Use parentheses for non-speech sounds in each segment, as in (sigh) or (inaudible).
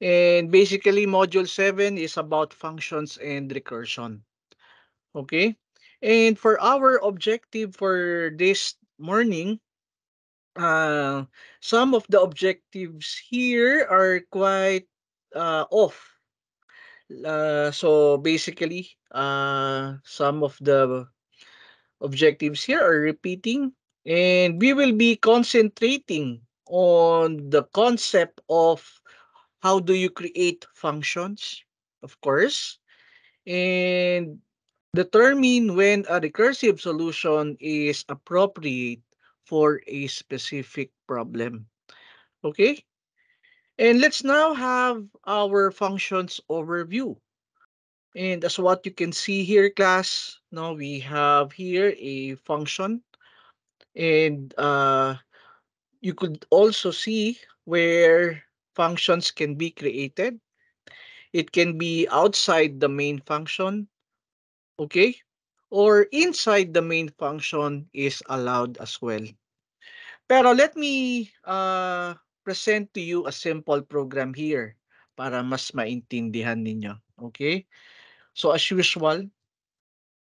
And basically, module 7 is about functions and recursion. Okay. And for our objective for this morning, uh, some of the objectives here are quite uh, off. Uh, so basically, uh, some of the objectives here are repeating. And we will be concentrating on the concept of how do you create functions? Of course. And determine when a recursive solution is appropriate for a specific problem. Okay? And let's now have our functions overview. And as what you can see here, class, now we have here a function. And uh, you could also see where functions can be created. It can be outside the main function, okay? Or inside the main function is allowed as well. Pero let me uh, present to you a simple program here para mas maintindihan ninyo, okay? So as usual,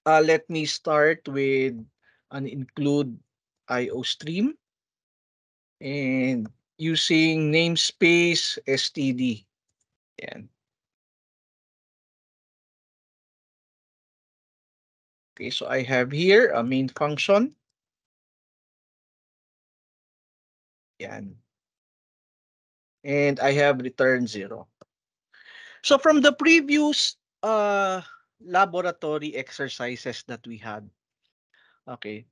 uh, let me start with an include IO stream. And using namespace std. Yan. Okay, so I have here a main function. Yan. And I have return zero. So from the previous uh, laboratory exercises that we had, okay,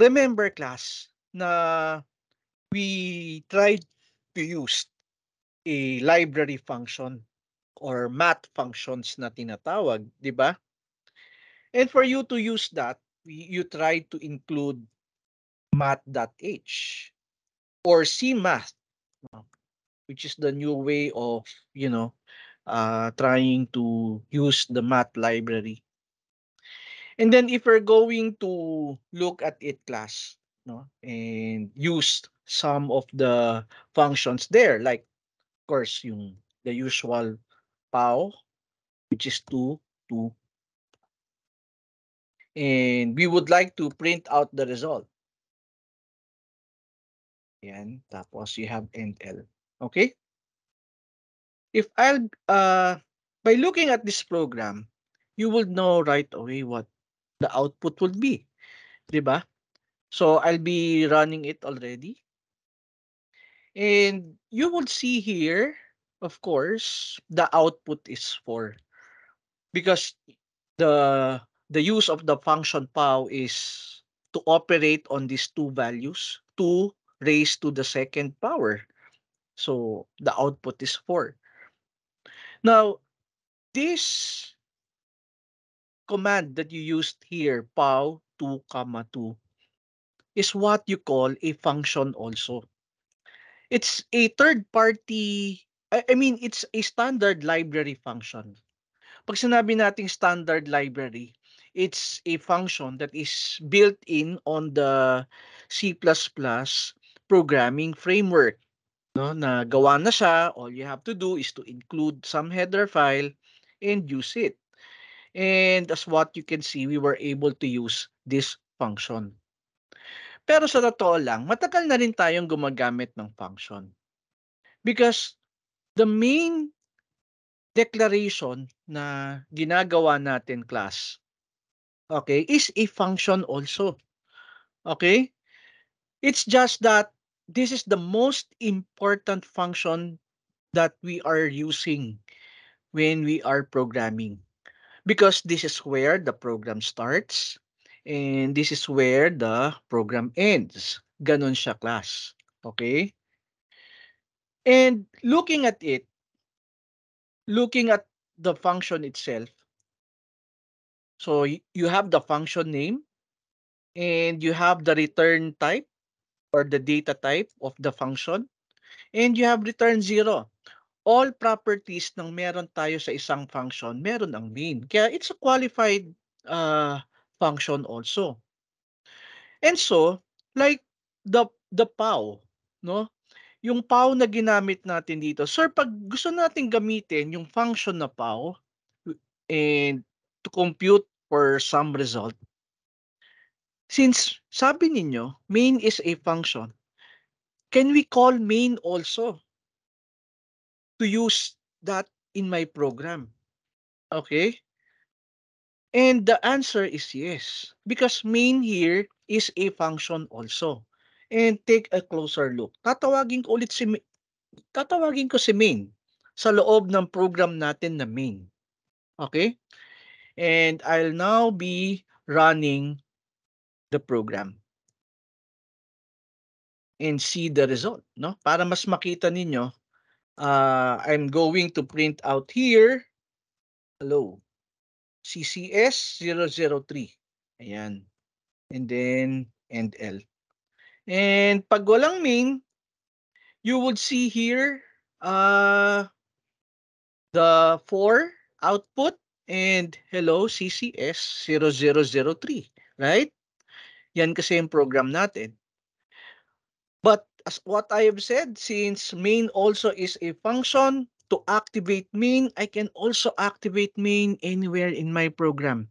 remember class na we tried to use a library function or math functions na tinatawag, di ba? And for you to use that, you try to include math.h or cmath, which is the new way of, you know, uh, trying to use the math library. And then if we're going to look at it class, no and used some of the functions there like of course yung the usual pow which is 2 2 and we would like to print out the result yan tapos you have end l okay if i'll uh by looking at this program you will know right away what the output would be, right? So I'll be running it already. And you would see here, of course, the output is 4 because the the use of the function pow is to operate on these two values, 2 raised to the second power. So the output is 4. Now, this command that you used here, pow 2 comma 2, is what you call a function also. It's a third party, I mean, it's a standard library function. Pag sinabi nating standard library, it's a function that is built in on the C++ programming framework. No, na gawa na siya, all you have to do is to include some header file and use it. And as what you can see, we were able to use this function. Pero sa totoo lang, matagal na rin tayong gumagamit ng function. Because the main declaration na ginagawa natin class, okay, is a function also. Okay? It's just that this is the most important function that we are using when we are programming. Because this is where the program starts. And this is where the program ends. Ganon siya class. Okay? And looking at it, looking at the function itself, so you have the function name and you have the return type or the data type of the function and you have return 0. All properties ng meron tayo sa isang function, meron ang mean. Kaya it's a qualified uh, function also. And so, like the the POW, no? Yung POW na ginamit natin dito. Sir, pag gusto nating gamitin yung function na POW and to compute for some result, since sabi ninyo, main is a function, can we call main also to use that in my program? Okay? And the answer is yes, because main here is a function also. And take a closer look. Tatawagin ko ulit si tatawagin ko si main sa loob ng program natin na main. Okay? And I'll now be running the program and see the result, no? Para mas makita ninyo, uh, I'm going to print out here. Hello. CCS 003. Ayan. And then and L. And pag walang main, you would see here uh, the 4 output and hello CCS 0003. Right? Yan kasi yung program natin. But as what I have said, since main also is a function, to activate main, I can also activate main anywhere in my program.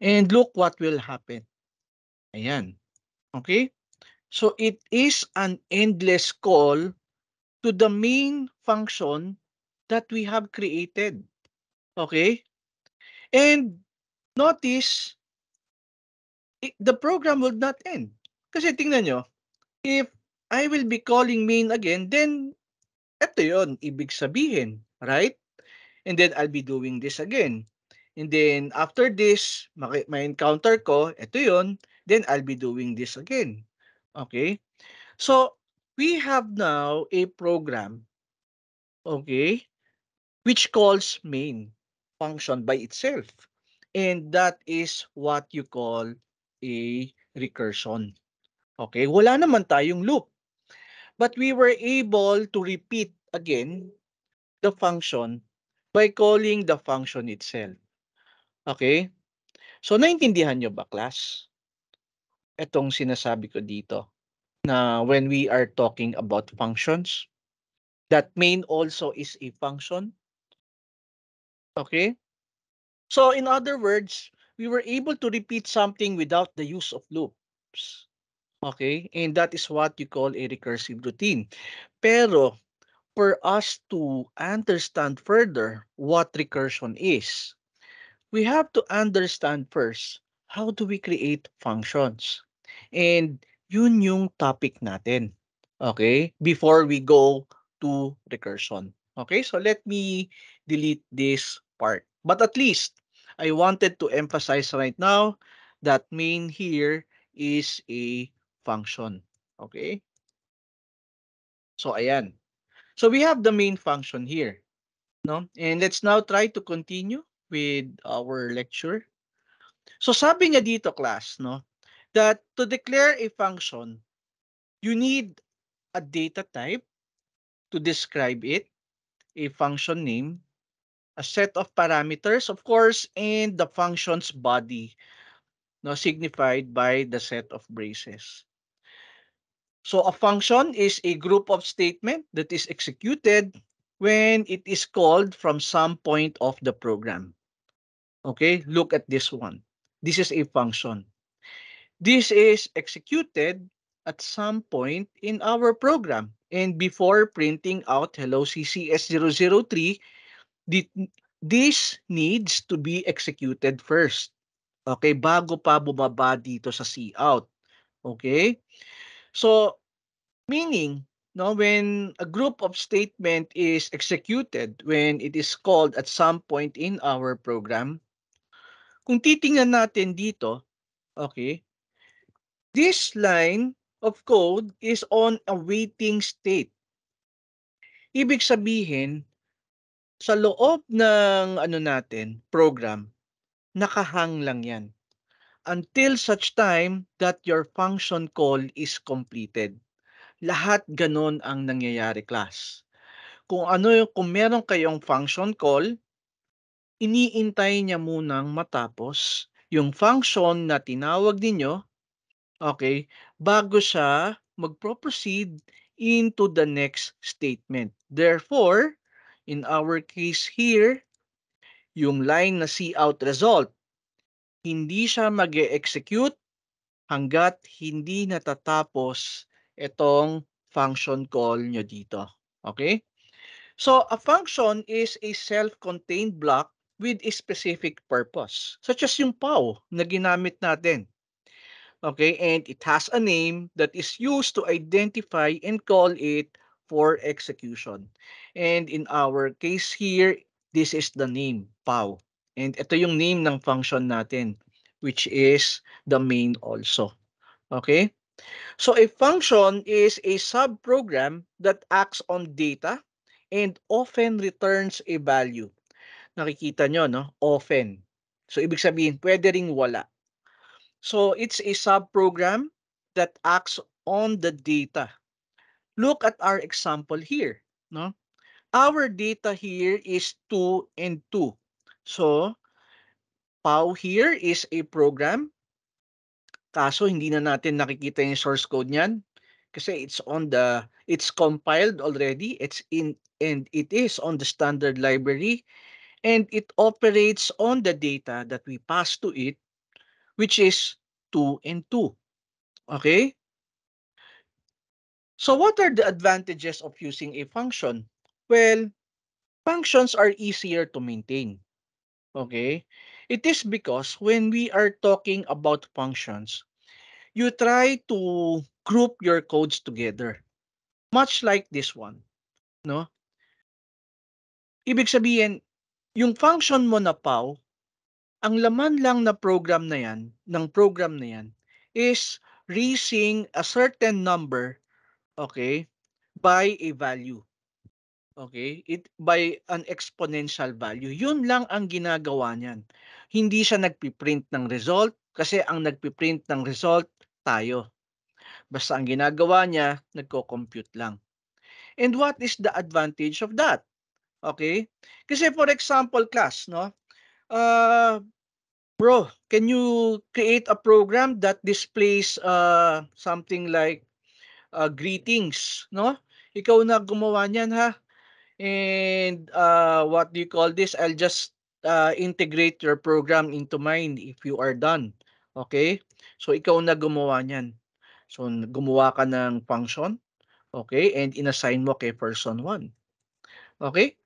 And look what will happen. Ayan. Okay? So it is an endless call to the main function that we have created. Okay? And notice, it, the program will not end. Kasi tingnan nyo, if I will be calling main again, then Ito yon ibig sabihin, right? And then I'll be doing this again. And then after this, may encounter ko, ito yon then I'll be doing this again. Okay? So, we have now a program, okay, which calls main function by itself. And that is what you call a recursion. Okay, wala naman tayong loop. But we were able to repeat again the function by calling the function itself. Okay? So, naintindihan nyo ba, class? Itong sinasabi ko dito na when we are talking about functions, that main also is a function. Okay? So, in other words, we were able to repeat something without the use of loops. Okay? And that is what you call a recursive routine. Pero for us to understand further what recursion is, we have to understand first how do we create functions. And yun yung topic natin. Okay? Before we go to recursion. Okay? So let me delete this part. But at least I wanted to emphasize right now that main here is a function. Okay? So, ayan. So, we have the main function here. No? And let's now try to continue with our lecture. So, sabi niya dito, class, no? That to declare a function, you need a data type to describe it, a function name, a set of parameters, of course, and the function's body no, signified by the set of braces. So a function is a group of statement that is executed when it is called from some point of the program. Okay, look at this one. This is a function. This is executed at some point in our program. And before printing out hello CCS003, this needs to be executed first. Okay, bago pa bumaba dito sa C out. Okay? So, meaning, no, when a group of statement is executed, when it is called at some point in our program, kung titingnan natin dito, okay, this line of code is on a waiting state. Ibig sabihin, sa loob ng ano natin, program, nakahang lang yan until such time that your function call is completed. Lahat ganon ang nangyayari class. Kung ano yung kung meron kayong function call, iniintay niya munang matapos yung function na tinawag ninyo, okay, bago siya magproceed into the next statement. Therefore, in our case here, yung line na see out result hindi siya mag execute hanggat hindi natatapos itong function call nyo dito. Okay? So, a function is a self-contained block with a specific purpose, such as yung POW na ginamit natin. Okay, and it has a name that is used to identify and call it for execution. And in our case here, this is the name, POW. And ito yung name ng function natin, which is the main also. Okay? So a function is a subprogram that acts on data and often returns a value. Nakikita nyo, no? Often. So ibig sabihin, pwede ring wala. So it's a subprogram that acts on the data. Look at our example here, no? Our data here is 2 and 2. So, POW here is a program. Kaso hindi na natin nakikita yung source code niyan kasi it's on the it's compiled already. It's in and it is on the standard library and it operates on the data that we pass to it which is 2 and 2. Okay? So what are the advantages of using a function? Well, functions are easier to maintain. Okay? It is because when we are talking about functions, you try to group your codes together. Much like this one. No? Ibig sabihin, yung function mo na POW, ang laman lang na program na yan, ng program na yan, is raising a certain number, okay, by a value. Okay? it by an exponential value, yun lang ang ginagawa niyan. Hindi siya nagpi-print ng result, kasi ang nagpi-print ng result, tayo. Basta ang ginagawa niya, nagko compute lang. And what is the advantage of that? Okay? kasi for example class 'no, Uh, "Bro, can you create a program that displays, uh, something like, uh, greetings," 'no? "Ikaw na gumawa niyan ha." and uh, what do you call this? I'll just uh, integrate your program into mine if you are done. Okay? So, ikaw na gumawa niyan. So, gumawa ka ng function. Okay? And inassign mo kay person 1. Okay?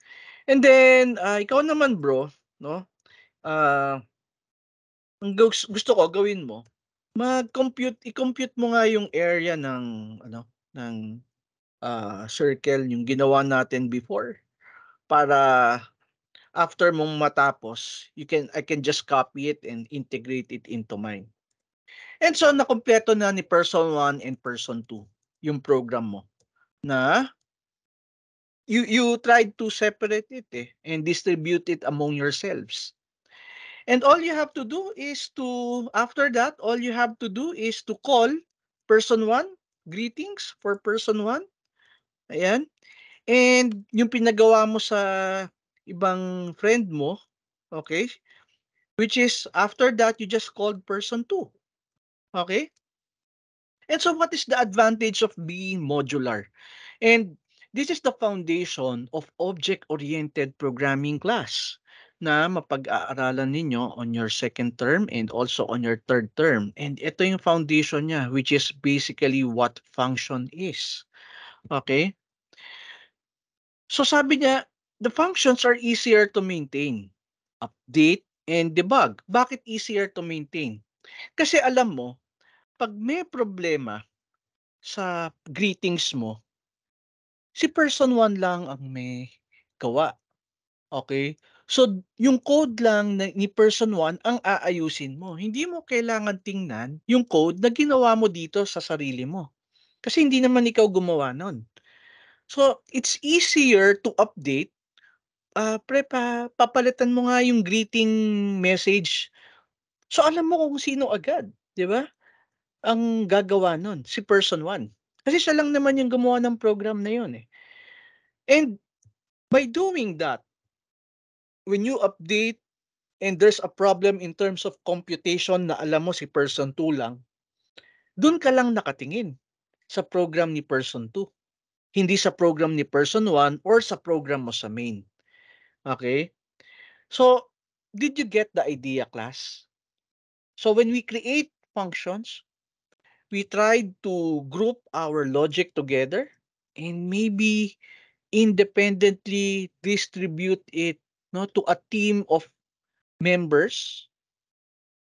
And then, uh, ikaw naman bro, no? Uh, ang gusto ko gawin mo, mag-compute, i-compute mo nga yung area ng ano, ng uh, circle yung ginawa natin before para after mong matapos, you can I can just copy it and integrate it into mine. And so nakumpleto na ni person 1 and person 2 yung program mo na you you tried to separate it eh, and distribute it among yourselves. And all you have to do is to after that all you have to do is to call person 1 greetings for person 1 Ayan. And yung pinagawa mo sa ibang friend mo, okay? Which is after that you just called person 2. Okay? And so what is the advantage of being modular? And this is the foundation of object-oriented programming class na mapag-aaralan ninyo on your second term and also on your third term. And ito yung foundation niya which is basically what function is. Okay? So sabi niya, the functions are easier to maintain, update, and debug. Bakit easier to maintain? Kasi alam mo, pag may problema sa greetings mo, si person 1 lang ang may gawa. Okay? So, yung code lang ni person 1 ang aayusin mo. Hindi mo kailangan tingnan yung code na ginawa mo dito sa sarili mo. Kasi hindi naman ikaw gumawa nun. So, it's easier to update. Uh, pre, pa, papalitan mo nga yung greeting message. So, alam mo kung sino agad, di ba? Ang gagawa nun, si person 1. Kasi siya lang naman yung gumawa ng program na yun eh. And by doing that, when you update and there's a problem in terms of computation na alam mo si person 2 lang, doon ka lang nakatingin sa program ni person 2. Hindi sa program ni person 1 or sa program mo sa main. Okay? So, did you get the idea, class? So, when we create functions, we tried to group our logic together and maybe independently distribute it no, to a team of members,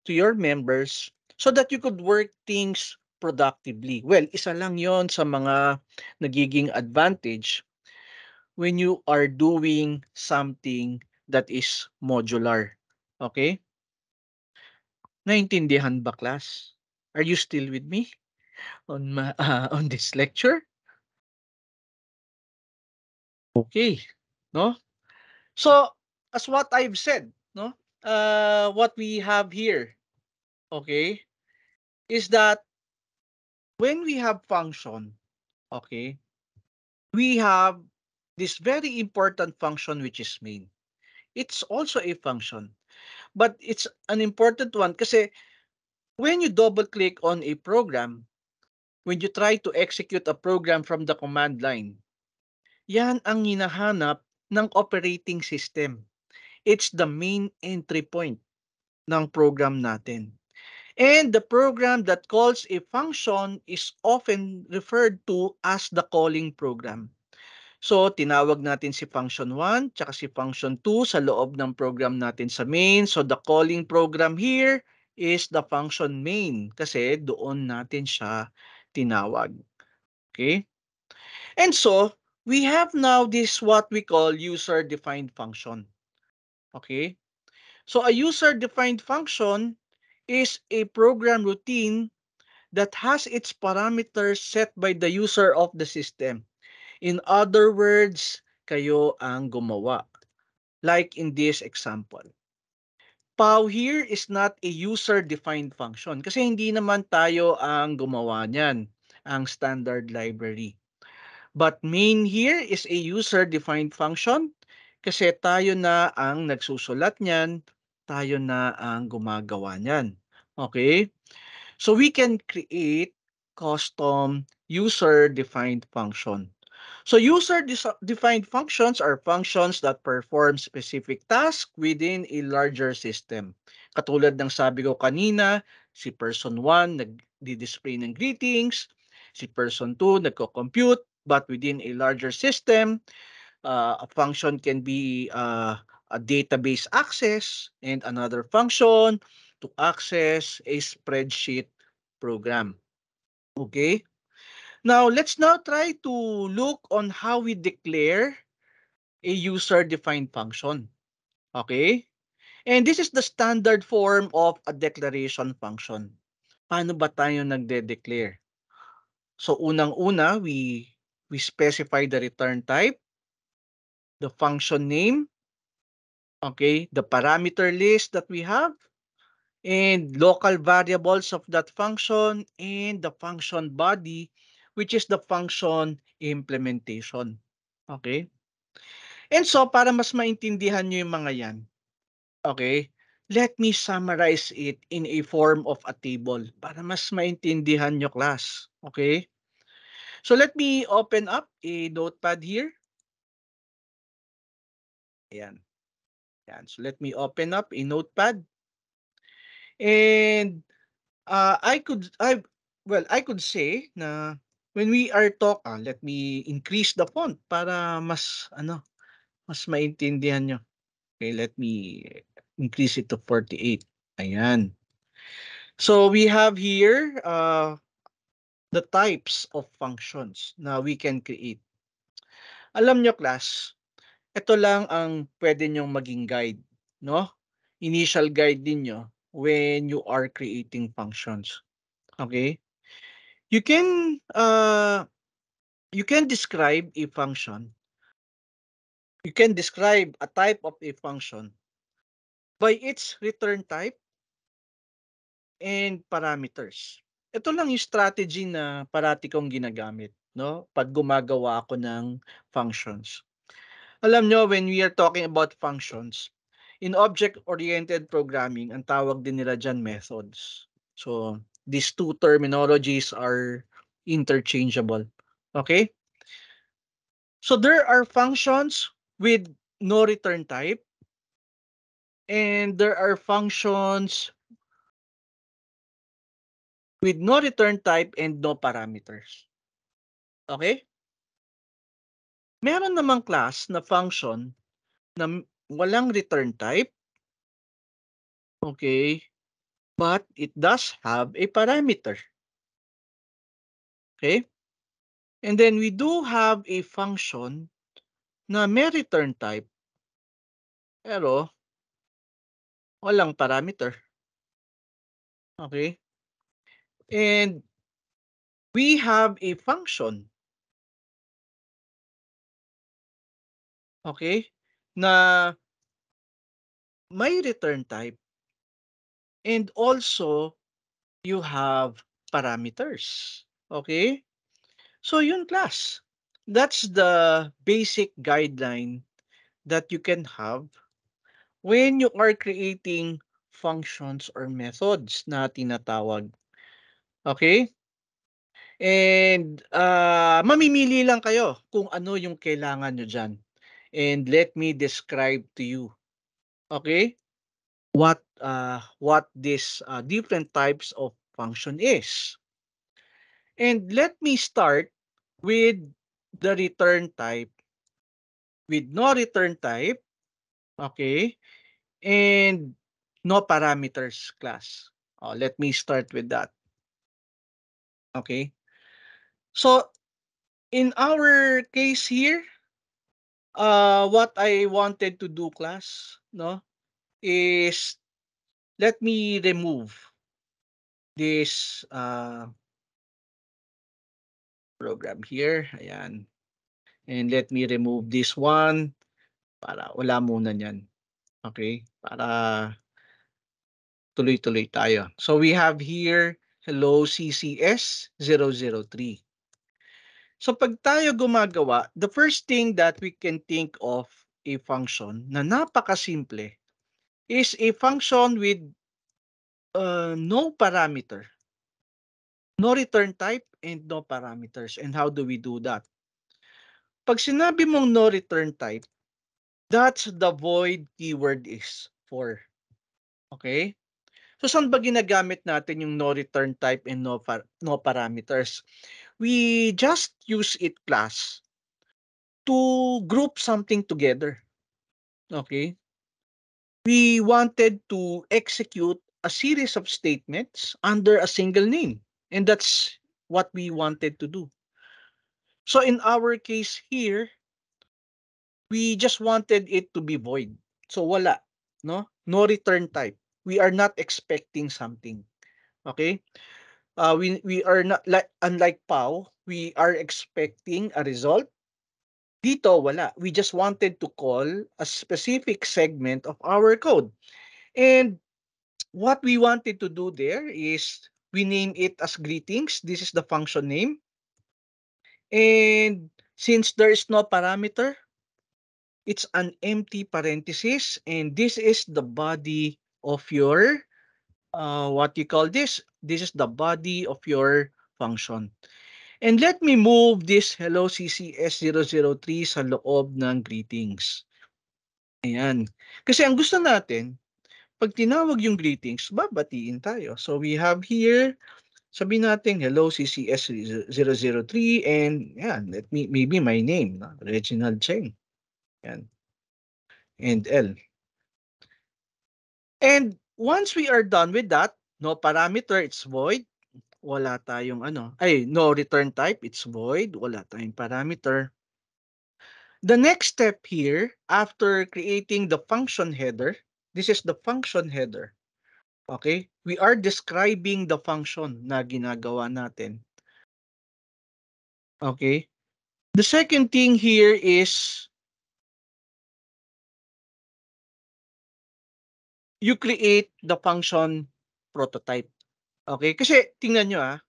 to your members, so that you could work things productively? Well, isa lang yon sa mga nagiging advantage when you are doing something that is modular. Okay? Naintindihan ba class? Are you still with me on my, uh, (laughs) on this lecture? Okay, no? So, as what I've said, no? Uh what we have here, okay, is that when we have function, okay, we have this very important function which is main. It's also a function. But it's an important one kasi when you double click on a program, when you try to execute a program from the command line, yan ang hinahanap ng operating system. It's the main entry point ng program natin. And the program that calls a function is often referred to as the calling program. So, tinawag natin si function 1 tsaka si function 2 sa loob ng program natin sa main. So, the calling program here is the function main kasi doon natin siya tinawag. Okay? And so, we have now this what we call user-defined function. Okay? So, a user-defined function is a program routine that has its parameters set by the user of the system. In other words, kayo ang gumawa. Like in this example. POW here is not a user-defined function kasi hindi naman tayo ang gumawa niyan, ang standard library. But main here is a user-defined function kasi tayo na ang nagsusulat niyan tayo na ang gumagawa niyan. Okay? So we can create custom user-defined function. So user-defined functions are functions that perform specific tasks within a larger system. Katulad ng sabi ko kanina, si person 1 nag-display ng greetings, si person 2 nagko-compute, but within a larger system, uh, a function can be uh, a database access and another function to access a spreadsheet program. Okay? Now, let's now try to look on how we declare a user-defined function. Okay? And this is the standard form of a declaration function. Paano ba tayo nagde-declare? So unang-una, we we specify the return type, the function name, okay, the parameter list that we have, and local variables of that function, and the function body, which is the function implementation. Okay? And so, para mas maintindihan niyo yung mga yan, okay, let me summarize it in a form of a table para mas maintindihan niyo class. Okay? So, let me open up a notepad here. Ayan. Yan. So let me open up a notepad. And uh, I could, I well, I could say na when we are talk, ah, let me increase the font para mas ano, mas maintindihan nyo. Okay, let me increase it to 48. Ayan. So we have here uh, the types of functions na we can create. Alam nyo class, ito lang ang pwede nyong maging guide, no? Initial guide din nyo when you are creating functions. Okay? You can uh, you can describe a function. You can describe a type of a function by its return type and parameters. Ito lang yung strategy na parati kong ginagamit, no? Pag gumagawa ako ng functions. Alam nyo, when we are talking about functions, in object-oriented programming, ang tawag din nila dyan methods. So, these two terminologies are interchangeable. Okay? So, there are functions with no return type. And there are functions with no return type and no parameters. Okay? Meron namang class na function na walang return type. Okay. But it does have a parameter. Okay. And then we do have a function na may return type. Pero walang parameter. Okay. And we have a function okay, na may return type and also you have parameters, okay? So yun class, that's the basic guideline that you can have when you are creating functions or methods na tinatawag, okay? And, ah, mamimili lang kayo kung ano yung kailangan niyo diyan. and let me describe to you okay what uh, what this uh, different types of function is and let me start with the return type with no return type okay and no parameters class oh, let me start with that okay so in our case here uh, what I wanted to do, class, no, is let me remove this uh, program here. Ayan. And let me remove this one para wala muna niyan. Okay? Para tuloy-tuloy tayo. So we have here hello CCS 003. So pag tayo gumagawa, the first thing that we can think of a function na napakasimple is a function with uh, no parameter, no return type, and no parameters. And how do we do that? Pag sinabi mong no return type, that's the void keyword is for. Okay? So saan ba ginagamit natin yung no return type and no, par no parameters? we just use it class to group something together. Okay? We wanted to execute a series of statements under a single name. And that's what we wanted to do. So in our case here, we just wanted it to be void. So wala, no? No return type. We are not expecting something. Okay? uh, we we are not like unlike Pau, we are expecting a result. Dito wala. We just wanted to call a specific segment of our code. And what we wanted to do there is we name it as greetings. This is the function name. And since there is no parameter, it's an empty parenthesis and this is the body of your uh, what you call this. This is the body of your function. And let me move this hello CCS003 sa loob ng greetings. Ayan. Kasi ang gusto natin, pag tinawag yung greetings, babatiin tayo. So we have here, sabihin natin, hello CCS003 and ayan, let me, maybe my name, no? Reginald Cheng. Ayan. And L. And once we are done with that, no parameter, it's void. Wala tayong ano. Ay, no return type, it's void. Wala tayong parameter. The next step here, after creating the function header, this is the function header. Okay? We are describing the function na ginagawa natin. Okay? The second thing here is you create the function prototype. Okay? Kasi tingnan nyo ah.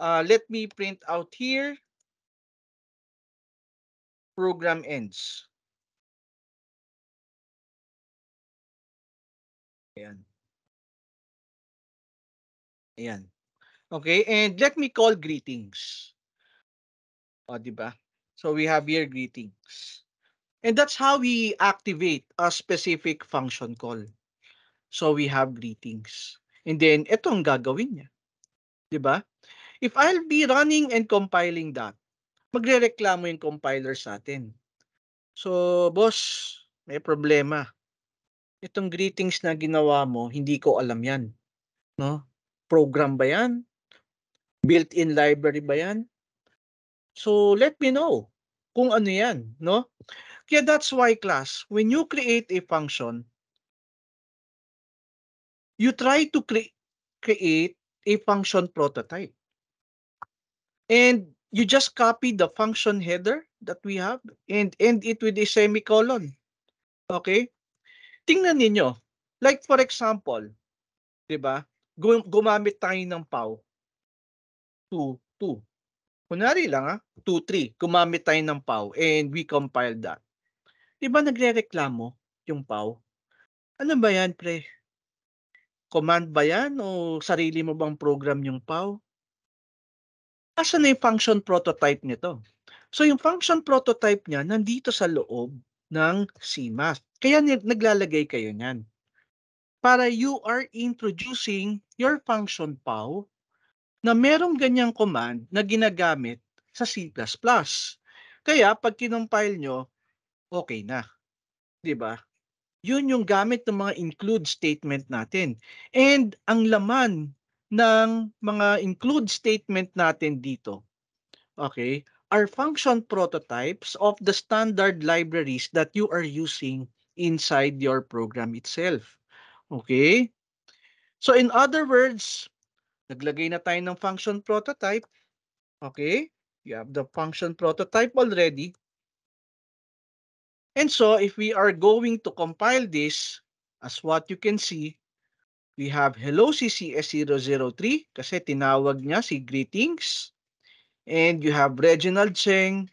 Uh, let me print out here. Program ends. Ayan. Ayan. Okay, and let me call greetings. O, oh, ba? So we have here greetings. And that's how we activate a specific function call. So we have greetings. And then ito ang gagawin niya. 'Di ba? If I'll be running and compiling that, magrereklamo yung compiler sa atin. So, boss, may problema. Itong greetings na ginawa mo, hindi ko alam 'yan. No? Program ba 'yan? Built-in library ba 'yan? So, let me know kung ano 'yan, no? Kaya that's why class, when you create a function, you try to cre create a function prototype. And you just copy the function header that we have and end it with a semicolon. Okay? Tingnan ninyo. Like for example, 'di ba? Gum gumamit tayo ng POW. 2 2. Kunwari lang ah, 2 3. Gumamit tayo ng POW and we compile that. 'Di ba nagrereklamo yung PAW? Ano ba 'yan, pre? Command ba 'yan o sarili mo bang program yung PAW? Asan na yung function prototype nito? So yung function prototype niya nandito sa loob ng CMAS. Kaya naglalagay kayo niyan. Para you are introducing your function PAW na merong ganyang command na ginagamit sa C++. Kaya pag kinompile nyo, okay na. 'Di ba? 'Yun yung gamit ng mga include statement natin. And ang laman ng mga include statement natin dito. Okay? Are function prototypes of the standard libraries that you are using inside your program itself. Okay? So in other words, naglagay na tayo ng function prototype. Okay? You have the function prototype already. And so if we are going to compile this, as what you can see, we have hello CCS003 kasi tinawag niya si greetings. And you have Reginald Cheng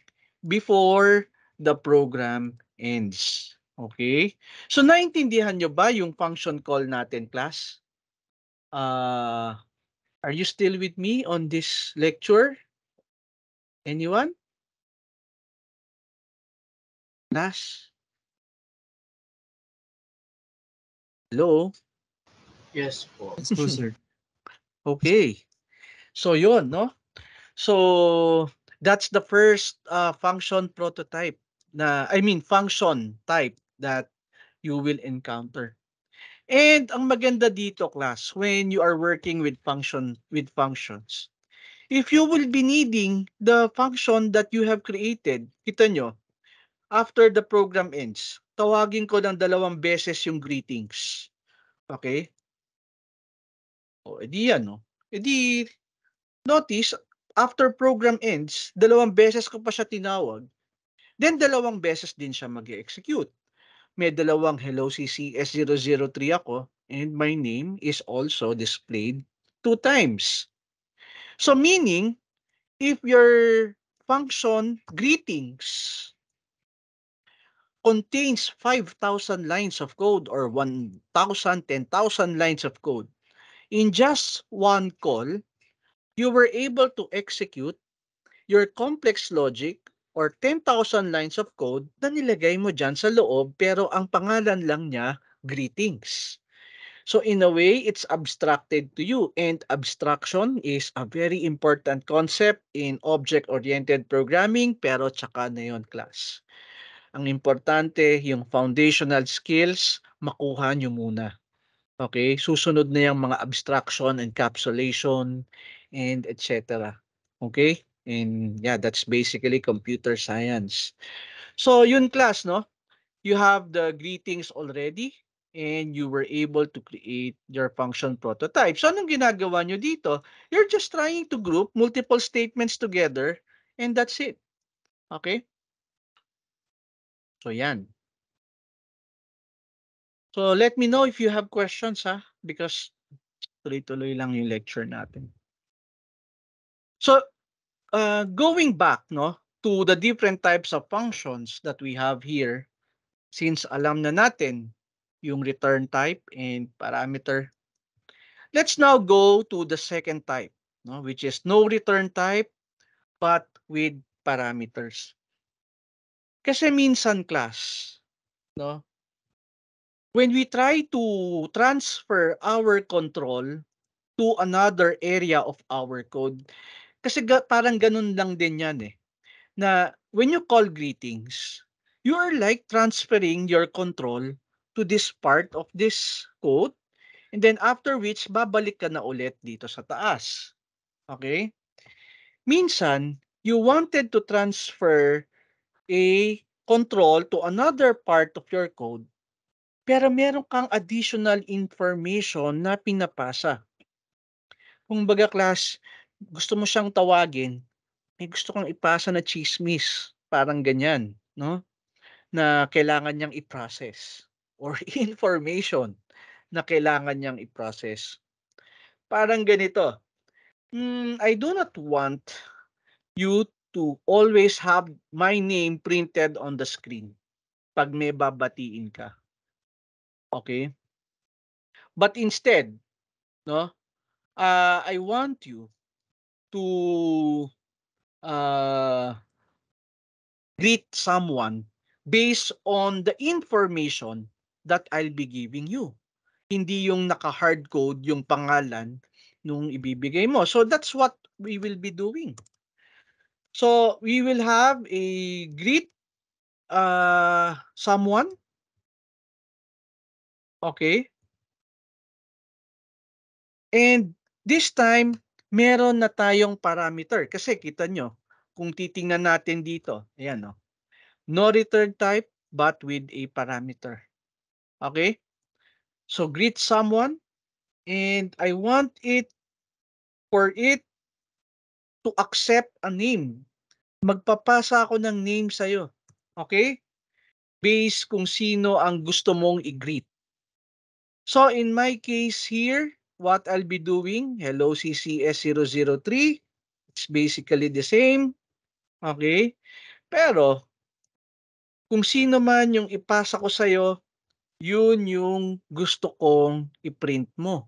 before the program ends. Okay? So naintindihan niyo ba yung function call natin class? Uh, are you still with me on this lecture? Anyone? Nash? Hello? Yes po. Yes po, sir. (laughs) okay. So, yun, no? So, that's the first uh, function prototype na, I mean, function type that you will encounter. And ang maganda dito, class, when you are working with function with functions, if you will be needing the function that you have created, kita nyo, after the program ends, tawagin ko ng dalawang beses yung greetings. Okay? O, edi yan, no? Edi, notice, after program ends, dalawang beses ko pa siya tinawag. Then, dalawang beses din siya mag execute May dalawang hello CCS003 ako and my name is also displayed two times. So, meaning, if your function greetings contains 5,000 lines of code or 1,000, 10,000 lines of code. In just one call, you were able to execute your complex logic or 10,000 lines of code na nilagay mo dyan sa loob pero ang pangalan lang niya, greetings. So in a way, it's abstracted to you and abstraction is a very important concept in object-oriented programming pero tsaka na yon class. Ang importante, yung foundational skills, makuha nyo muna. Okay? Susunod na yung mga abstraction, encapsulation, and etc. Okay? And yeah, that's basically computer science. So yun class, no? You have the greetings already and you were able to create your function prototype. So anong ginagawa nyo dito? You're just trying to group multiple statements together and that's it. Okay? So yan. So let me know if you have questions ha because tuloy-tuloy lang yung lecture natin. So uh, going back no to the different types of functions that we have here since alam na natin yung return type and parameter. Let's now go to the second type no which is no return type but with parameters. Kasi minsan class, no? When we try to transfer our control to another area of our code, kasi ga- parang ganun lang din yan eh. Na when you call greetings, you are like transferring your control to this part of this code and then after which babalik ka na ulit dito sa taas. Okay? Minsan, you wanted to transfer a control to another part of your code, pero meron kang additional information na pinapasa. Kung baga class, gusto mo siyang tawagin, may gusto kang ipasa na chismis, parang ganyan, no? Na kailangan niyang i-process or (laughs) information na kailangan niyang i-process. Parang ganito. Mm, I do not want you to always have my name printed on the screen pag may babatiin ka. Okay? But instead, no? Uh, I want you to uh, greet someone based on the information that I'll be giving you. Hindi yung naka hardcode yung pangalan nung ibibigay mo. So that's what we will be doing. So we will have a greet uh, someone. Okay. And this time, meron na tayong parameter. Kasi kita nyo, kung titingnan natin dito, ayan no. Oh. No return type, but with a parameter. Okay? So greet someone and I want it for it to accept a name magpapasa ako ng name sa iyo. Okay? Based kung sino ang gusto mong i-greet. So in my case here, what I'll be doing, hello CCS003, it's basically the same. Okay? Pero, kung sino man yung ipasa ko sa iyo, yun yung gusto kong i-print mo.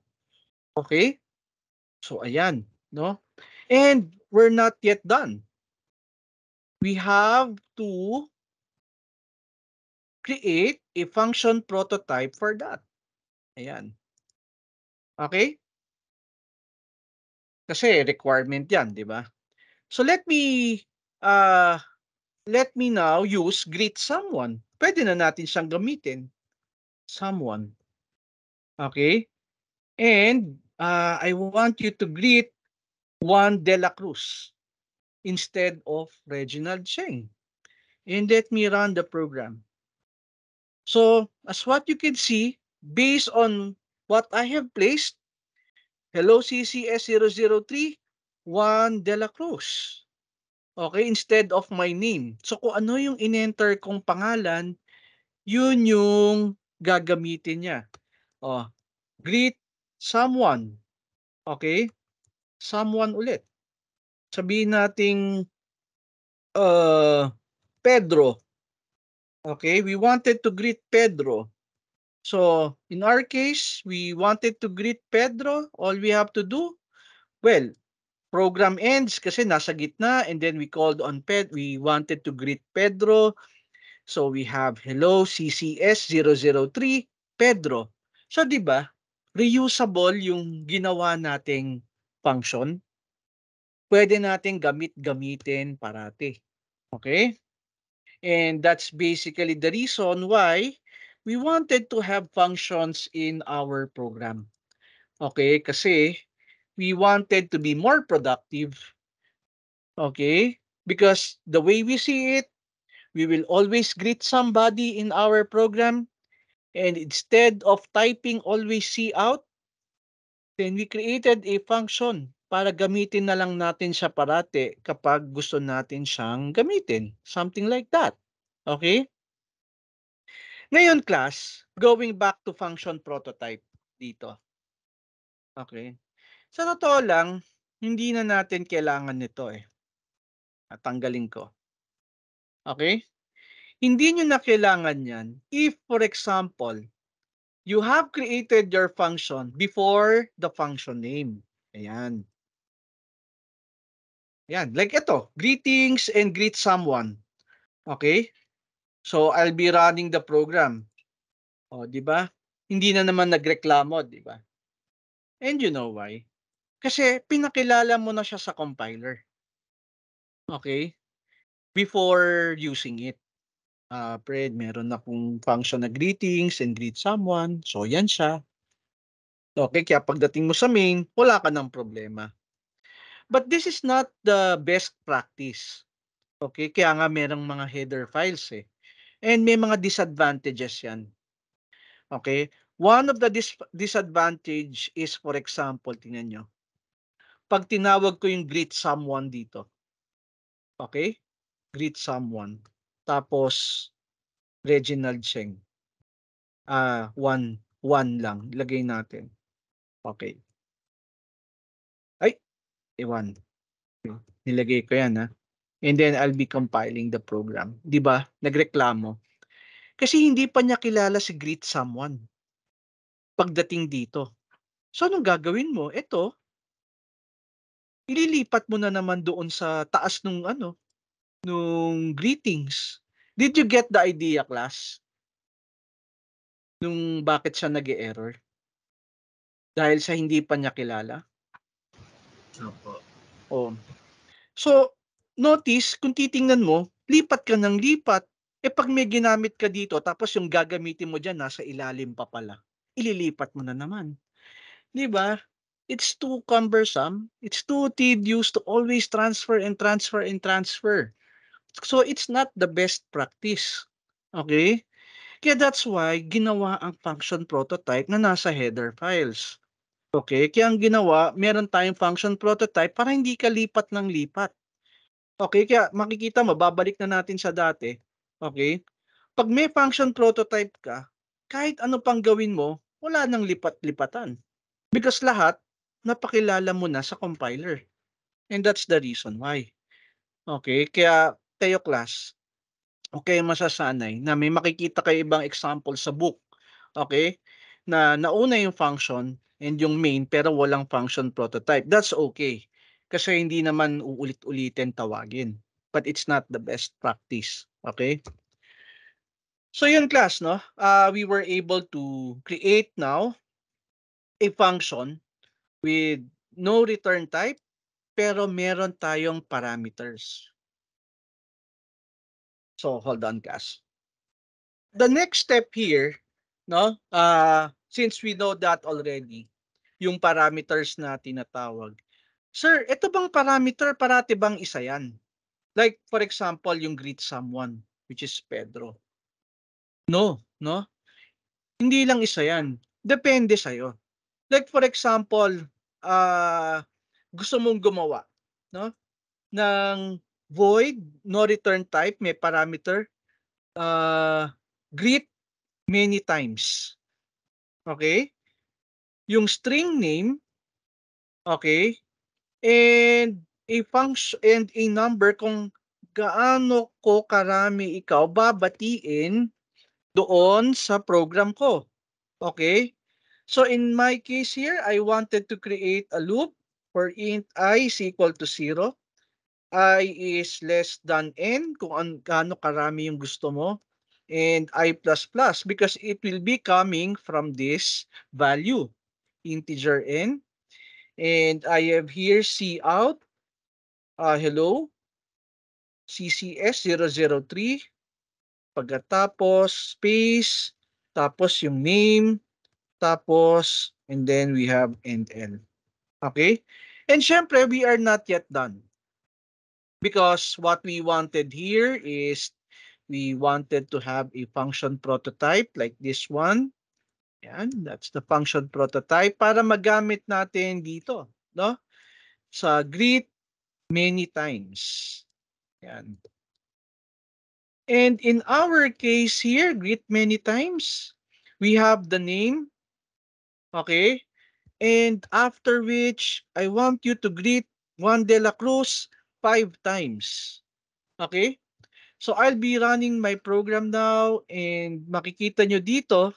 Okay? So, ayan. No? And we're not yet done we have to create a function prototype for that. Ayan. Okay? Kasi requirement yan, di ba? So let me, uh, let me now use greet someone. Pwede na natin siyang gamitin. Someone. Okay? And uh, I want you to greet Juan de la Cruz instead of Reginald Cheng. And let me run the program. So as what you can see, based on what I have placed, hello CCS003, Juan de la Cruz. Okay, instead of my name. So kung ano yung in-enter kong pangalan, yun yung gagamitin niya. Oh, greet someone. Okay? Someone ulit sabihin nating uh, Pedro. Okay, we wanted to greet Pedro. So, in our case, we wanted to greet Pedro. All we have to do, well, program ends kasi nasa gitna and then we called on Ped, we wanted to greet Pedro. So, we have hello CCS 003 Pedro. So, 'di ba? Reusable yung ginawa nating function. pwede natin gamit-gamitin parati. Okay? And that's basically the reason why we wanted to have functions in our program. Okay? Kasi we wanted to be more productive. Okay? Because the way we see it, we will always greet somebody in our program. And instead of typing always see out, then we created a function para gamitin na lang natin siya parate kapag gusto natin siyang gamitin. Something like that. Okay? Ngayon class, going back to function prototype dito. Okay? Sa totoo lang, hindi na natin kailangan nito eh. Natanggalin ko. Okay? Hindi nyo na kailangan yan if for example, you have created your function before the function name. Ayan. Yan, like ito, greetings and greet someone. Okay? So I'll be running the program. Oh, di ba? Hindi na naman nagreklamo, di ba? And you know why? Kasi pinakilala mo na siya sa compiler. Okay? Before using it. Uh, ah, pred, meron na akong function na greetings and greet someone. So, yan siya. Okay, kaya pagdating mo sa main, wala ka ng problema. But this is not the best practice. Okay, kaya nga merong mga header files eh. And may mga disadvantages yan. Okay, one of the dis disadvantage is for example, tingnan nyo. Pag tinawag ko yung greet someone dito. Okay, greet someone. Tapos, Reginald Cheng. Ah, uh, one, one lang. Lagay natin. Okay ewan. Nilagay ko yan ha. And then I'll be compiling the program. 'Di ba? Nagreklamo. Kasi hindi pa niya kilala si greet someone pagdating dito. So anong gagawin mo? Ito, ililipat mo na naman doon sa taas nung ano, nung greetings. Did you get the idea, class? Nung bakit siya nag error Dahil sa hindi pa niya kilala? Opo. Oh. So, notice, kung titingnan mo, lipat ka ng lipat, eh pag may ginamit ka dito, tapos yung gagamitin mo dyan, nasa ilalim pa pala. Ililipat mo na naman. Di ba? It's too cumbersome. It's too tedious to always transfer and transfer and transfer. So it's not the best practice. Okay? Kaya that's why ginawa ang function prototype na nasa header files. Okay, kaya ang ginawa, meron tayong function prototype para hindi ka lipat ng lipat. Okay, kaya makikita mo, babalik na natin sa dati. Okay? Pag may function prototype ka, kahit ano pang gawin mo, wala nang lipat-lipatan. Because lahat, napakilala mo na sa compiler. And that's the reason why. Okay, kaya tayo class, okay masasanay na may makikita kayo ibang example sa book. Okay? Na nauna yung function, and yung main pero walang function prototype. That's okay kasi hindi naman uulit-ulitin tawagin. But it's not the best practice. Okay? So yun class, no? Uh, we were able to create now a function with no return type pero meron tayong parameters. So hold on class. The next step here, no? Uh, since we know that already, yung parameters na tinatawag. Sir, ito bang parameter parati bang isa yan? Like for example, yung greet someone, which is Pedro. No, no? Hindi lang isa yan. Depende sa'yo. Like for example, uh, gusto mong gumawa no? ng void, no return type, may parameter, uh, greet many times. Okay? Yung string name, okay? And a function and a number kung gaano ko karami ikaw babatiin doon sa program ko. Okay? So in my case here, I wanted to create a loop for int i is equal to 0. i is less than n kung an, gaano karami yung gusto mo and i++ because it will be coming from this value, integer n. And I have here C out, uh, hello, CCS003, pagkatapos space, tapos yung name, tapos, and then we have end N. Okay? And syempre, we are not yet done. Because what we wanted here is we wanted to have a function prototype like this one. Yan, that's the function prototype para magamit natin dito, no? Sa greet many times. Yan. And in our case here, greet many times, we have the name, okay? And after which, I want you to greet Juan de la Cruz five times, okay? So I'll be running my program now and makikita nyo dito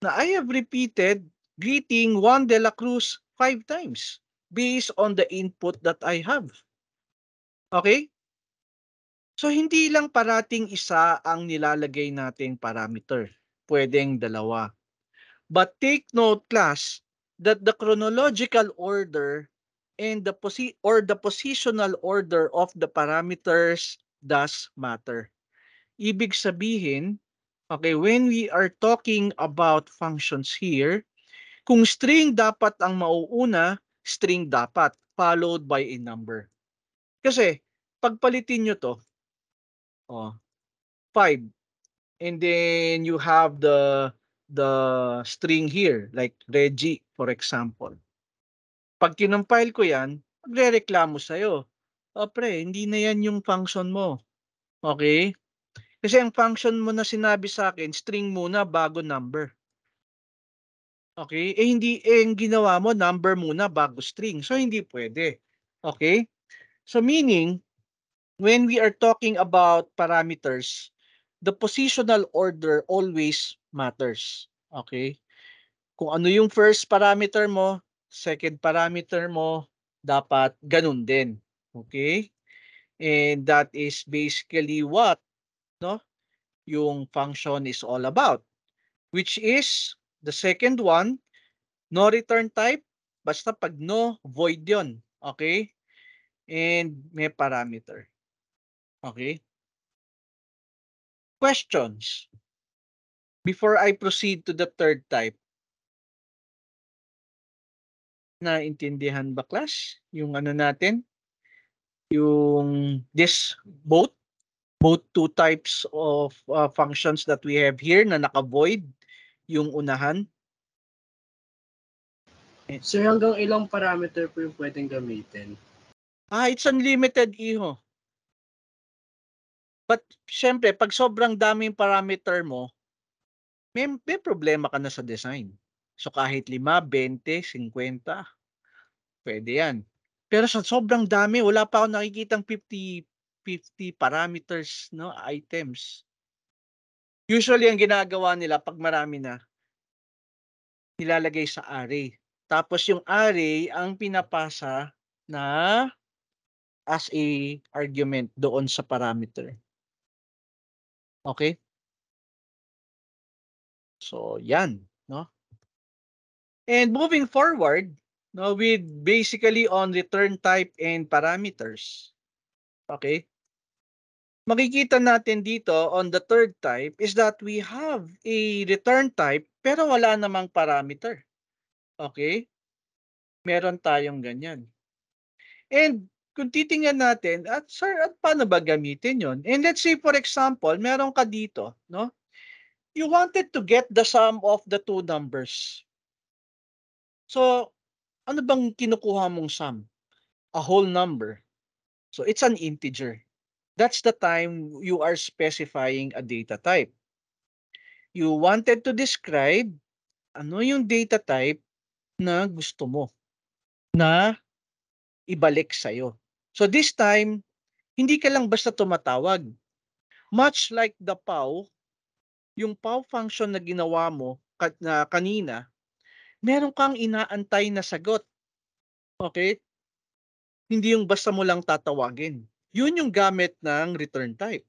na I have repeated greeting Juan de la Cruz five times based on the input that I have. Okay? So hindi lang parating isa ang nilalagay nating parameter. Pwedeng dalawa. But take note class that the chronological order and the posi or the positional order of the parameters does matter. Ibig sabihin, okay, when we are talking about functions here, kung string dapat ang mauuna, string dapat followed by a number. Kasi pagpalitin nyo to, oh, 5 and then you have the the string here like Reggie for example. Pag kinumpile ko 'yan, magrereklamo sa iyo "O oh, pre, hindi na 'yan yung function mo." Okay? Kasi ang function mo na sinabi sa akin, string muna bago number. Okay? eh, hindi eh, ang ginawa mo number muna bago string, so hindi pwede. Okay? So meaning, when we are talking about parameters, the positional order always matters, Okay? Kung ano yung first parameter mo, second parameter mo, dapat ganun din. Okay? And that is basically what no yung function is all about which is the second one no return type basta pag no void 'yon. Okay? And may parameter. Okay? Questions before I proceed to the third type. Naintindihan ba class yung ano natin? yung this both both two types of uh, functions that we have here na naka-void yung unahan. So hanggang ilang parameter po yung pwedeng gamitin? Ah, it's unlimited, iho. But syempre, pag sobrang daming parameter mo, may, may problema ka na sa design. So kahit 5, 20, 50, pwede yan. Pero sa sobrang dami, wala pa ako nakikitang 50 50 parameters, no, items. Usually ang ginagawa nila pag marami na nilalagay sa array. Tapos yung array ang pinapasa na as a argument doon sa parameter. Okay? So, yan, no? And moving forward, Now with basically on return type and parameters. Okay? Makikita natin dito on the third type is that we have a return type pero wala namang parameter. Okay? Meron tayong ganyan. And kung titingnan natin, at sir, at paano ba gamitin yon? And let's say for example, meron ka dito, no? You wanted to get the sum of the two numbers. So, ano bang kinukuha mong sum? A whole number. So it's an integer. That's the time you are specifying a data type. You wanted to describe ano yung data type na gusto mo na ibalik sa'yo. So this time, hindi ka lang basta tumatawag. Much like the POW, yung POW function na ginawa mo kanina, meron kang inaantay na sagot. Okay? Hindi yung basta mo lang tatawagin. Yun yung gamit ng return type.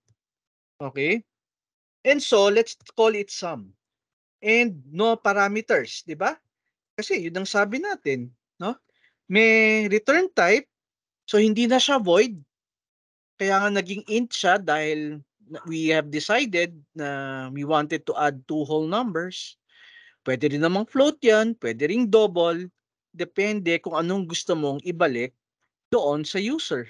Okay? And so, let's call it sum. And no parameters, di ba? Kasi yun ang sabi natin, no? May return type, so hindi na siya void. Kaya nga naging int siya dahil we have decided na we wanted to add two whole numbers. Pwede rin namang float yan, pwede ring double. Depende kung anong gusto mong ibalik doon sa user.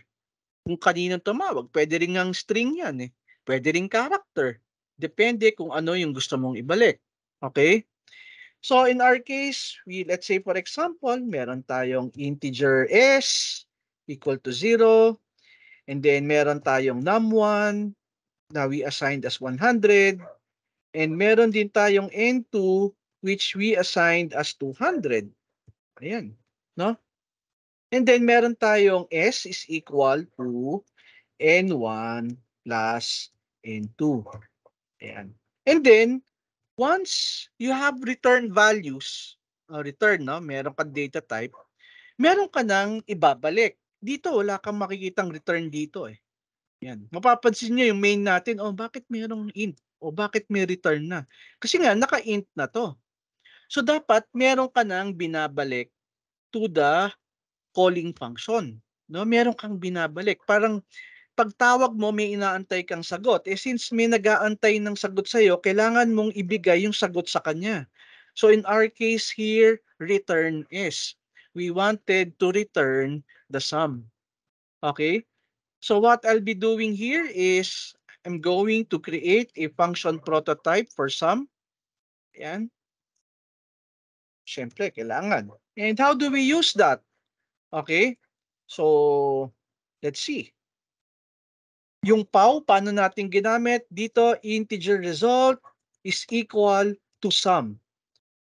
Kung kanino tumawag, pwede rin ang string yan eh. Pwede rin character. Depende kung ano yung gusto mong ibalik. Okay? So in our case, we let's say for example, meron tayong integer s equal to 0 and then meron tayong num1 na we assigned as 100 and meron din tayong n2 which we assigned as 200. Ayan, no? And then meron tayong S is equal to N1 plus N2. Ayan. And then, once you have return values, uh, return, no? meron kang data type, meron ka nang ibabalik. Dito, wala kang makikitang return dito eh. Yan. Mapapansin nyo yung main natin, oh, bakit merong int? O oh, bakit may return na? Kasi nga, naka-int na to. So dapat meron ka nang binabalik to the calling function. No, meron kang binabalik. Parang pagtawag mo may inaantay kang sagot. Eh since may nag-aantay ng sagot sa iyo, kailangan mong ibigay yung sagot sa kanya. So in our case here, return is we wanted to return the sum. Okay? So what I'll be doing here is I'm going to create a function prototype for sum. Ayan. Siyempre, kailangan. And how do we use that? Okay? So, let's see. Yung POW, paano natin ginamit? Dito, integer result is equal to sum.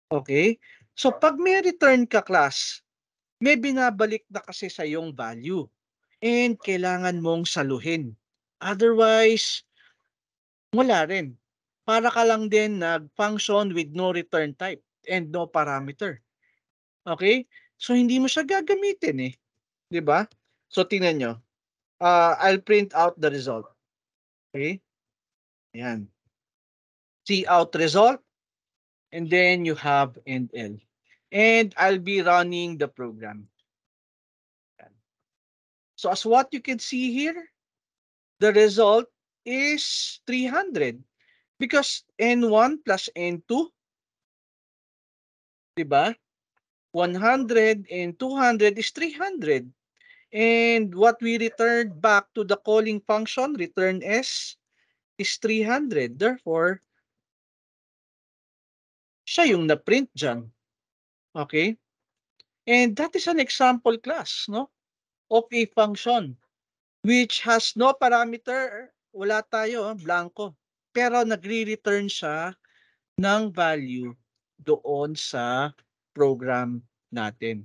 Okay? So, pag may return ka class, may binabalik na kasi sa yung value. And kailangan mong saluhin. Otherwise, wala rin. Para ka lang din nag-function with no return type and no parameter. Okay? So, hindi mo siya gagamitin eh. 'Di ba? So, tingnan nyo. Uh, I'll print out the result. Okay? Ayun. See out result. And then you have and L. And I'll be running the program. Ayan. So, as what you can see here, the result is 300 because N1 plus N2 'Di ba? 100 and 200 is 300. And what we returned back to the calling function, return s, is 300. Therefore, siya yung na-print dyan. Okay? And that is an example class, no? Of a function which has no parameter. Wala tayo, ah, blanco. Pero nagre-return siya ng value doon sa program natin.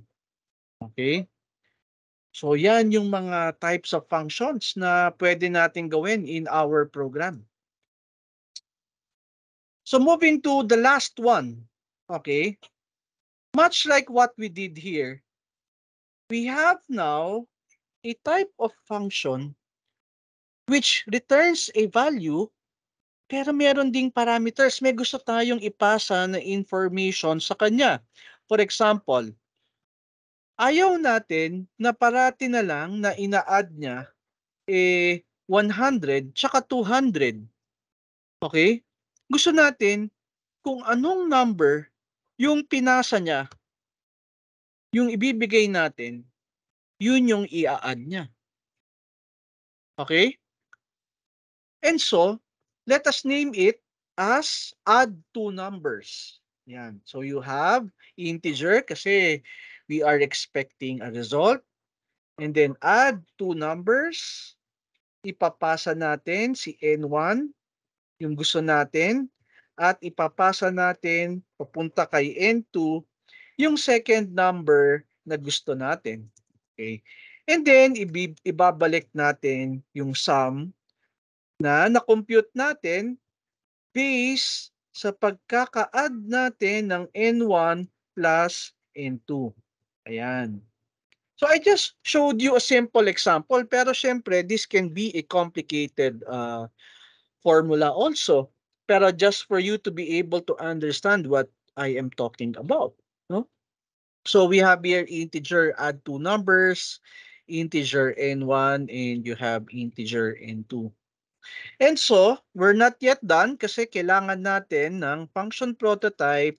Okay? So yan yung mga types of functions na pwede natin gawin in our program. So moving to the last one. Okay? Much like what we did here, we have now a type of function which returns a value pero meron ding parameters, may gusto tayong ipasa na information sa kanya. For example, ayaw natin na parati na lang na ina-add niya eh 100 tsaka 200. Okay? Gusto natin kung anong number yung pinasa niya, yung ibibigay natin, yun yung ia add niya. Okay? And so, let us name it as add two numbers. Yan. So you have integer kasi we are expecting a result. And then add two numbers. Ipapasa natin si N1, yung gusto natin. At ipapasa natin papunta kay N2, yung second number na gusto natin. Okay. And then ibabalik natin yung sum na na-compute natin based sa pagkaka-add natin ng N1 plus N2. Ayan. So I just showed you a simple example pero syempre this can be a complicated uh, formula also pero just for you to be able to understand what I am talking about. No? So we have here integer add two numbers, integer N1 and you have integer N2. And so, we're not yet done kasi kailangan natin ng function prototype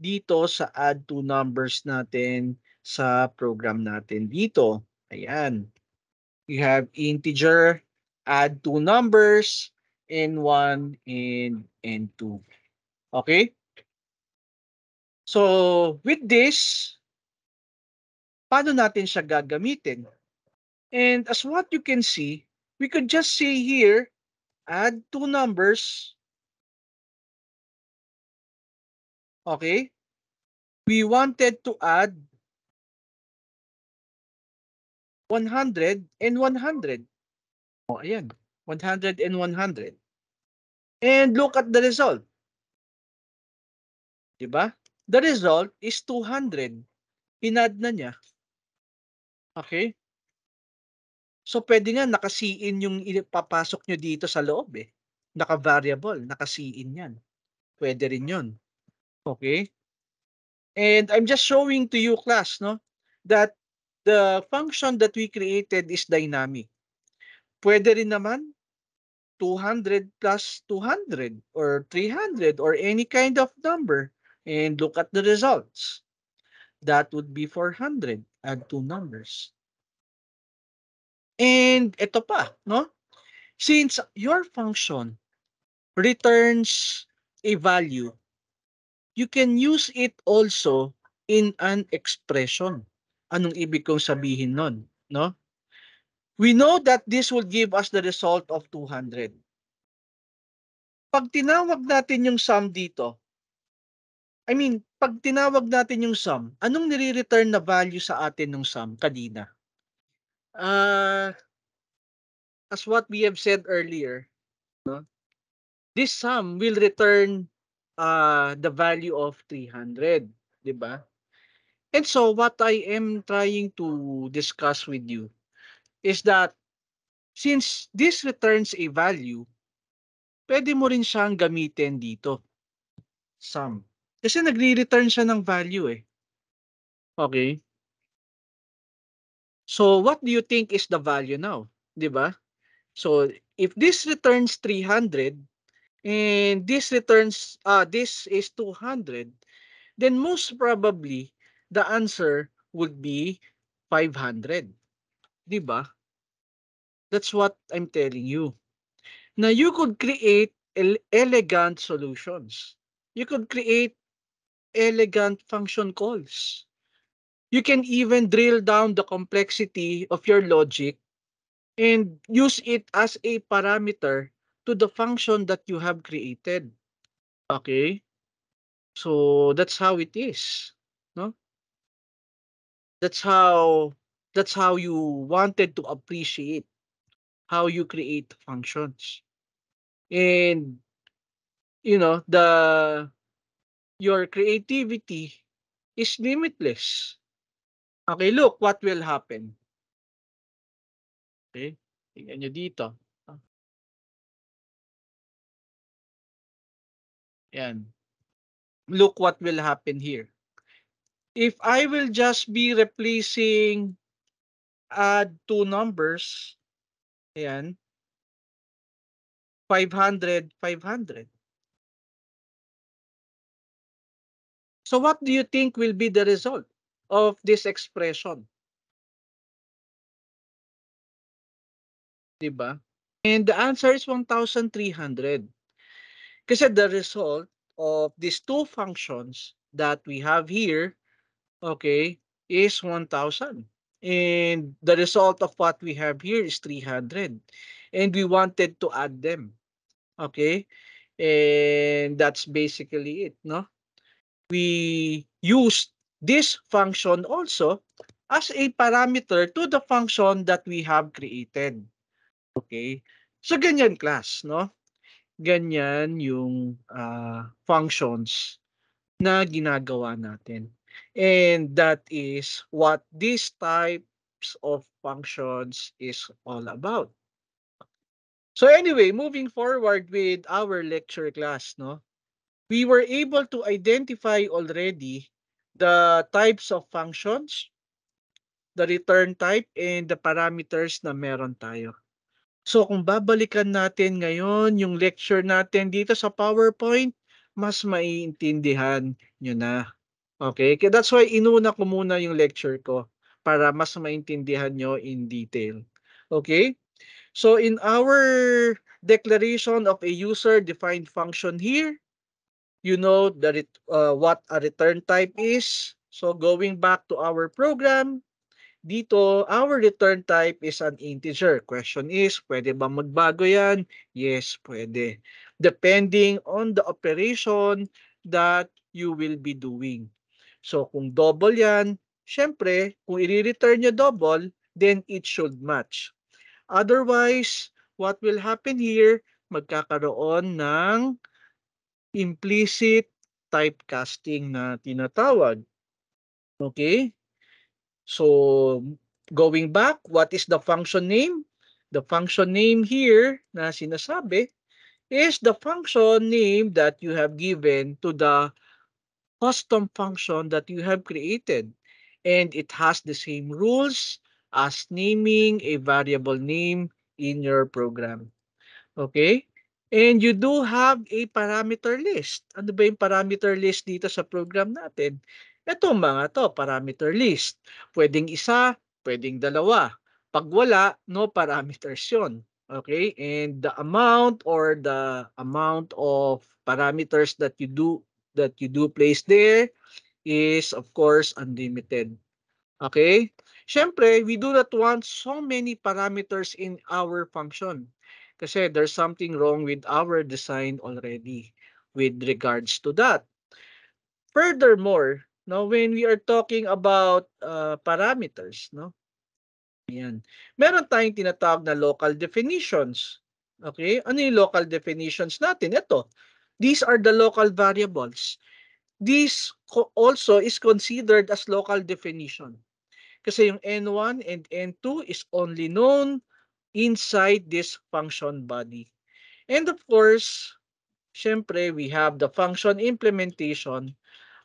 dito sa add to numbers natin sa program natin dito. Ayan. You have integer, add two numbers, n1 and n2. Okay? So, with this, paano natin siya gagamitin? And as what you can see, we could just say here add two numbers. Okay? We wanted to add 100 and 100. oh, ayan. 100 and 100. And look at the result. Diba? The result is 200. Inad na niya. Okay? So pwede nga naka see yung ipapasok nyo dito sa loob eh. Naka-variable, see yan. Pwede rin yun. Okay? And I'm just showing to you class no that the function that we created is dynamic. Pwede rin naman 200 plus 200 or 300 or any kind of number and look at the results. That would be 400. Add two numbers. And ito pa, no? Since your function returns a value, you can use it also in an expression. Anong ibig kong sabihin nun, no? We know that this will give us the result of 200. Pag tinawag natin yung sum dito, I mean, pag tinawag natin yung sum, anong nire-return na value sa atin ng sum kanina? uh, as what we have said earlier, no? this sum will return uh, the value of 300, di ba? And so what I am trying to discuss with you is that since this returns a value, pwede mo rin siyang gamitin dito. Sum. Kasi nagre-return siya ng value eh. Okay? So what do you think is the value now? 'Di ba? So if this returns 300 and this returns uh this is 200, then most probably the answer would be 500. 'Di ba? That's what I'm telling you. Now you could create elegant solutions. You could create elegant function calls. you can even drill down the complexity of your logic and use it as a parameter to the function that you have created. Okay? So that's how it is. No? That's how that's how you wanted to appreciate how you create functions. And you know, the your creativity is limitless Okay, look what will happen. Okay? Tingnan nyo dito. Yan. Look what will happen here. If I will just be replacing add two numbers, ayan, 500, 500. So what do you think will be the result? of this expression. Diba? And the answer is 1,300. Kasi the result of these two functions that we have here, okay, is 1,000. And the result of what we have here is 300. And we wanted to add them. Okay? And that's basically it, no? We used this function also as a parameter to the function that we have created. Okay? So, ganyan class, no? Ganyan yung uh, functions na ginagawa natin. And that is what these types of functions is all about. So anyway, moving forward with our lecture class, no? We were able to identify already the types of functions, the return type, and the parameters na meron tayo. So kung babalikan natin ngayon yung lecture natin dito sa PowerPoint, mas maiintindihan nyo na. Okay? Kaya that's why inuna ko muna yung lecture ko para mas maintindihan nyo in detail. Okay? So in our declaration of a user-defined function here, you know that it, uh, what a return type is. So going back to our program, dito our return type is an integer. Question is, pwede ba magbago yan? Yes, pwede. Depending on the operation that you will be doing. So kung double yan, syempre, kung i-return nyo double, then it should match. Otherwise, what will happen here, magkakaroon ng implicit typecasting na tinatawag. Okay? So, going back, what is the function name? The function name here na sinasabi is the function name that you have given to the custom function that you have created. And it has the same rules as naming a variable name in your program. Okay? And you do have a parameter list. Ano ba yung parameter list dito sa program natin? Ito mga to, parameter list. Pwedeng isa, pwedeng dalawa. Pag wala, no parameters yon. Okay? And the amount or the amount of parameters that you do that you do place there is of course unlimited. Okay? Siyempre, we do not want so many parameters in our function. Kasi there's something wrong with our design already with regards to that. Furthermore, no, when we are talking about uh, parameters, no, Ayan. Meron tayong tinatawag na local definitions. Okay? Ano yung local definitions natin? Ito. These are the local variables. This also is considered as local definition. Kasi yung N1 and N2 is only known inside this function body. And of course, syempre, we have the function implementation.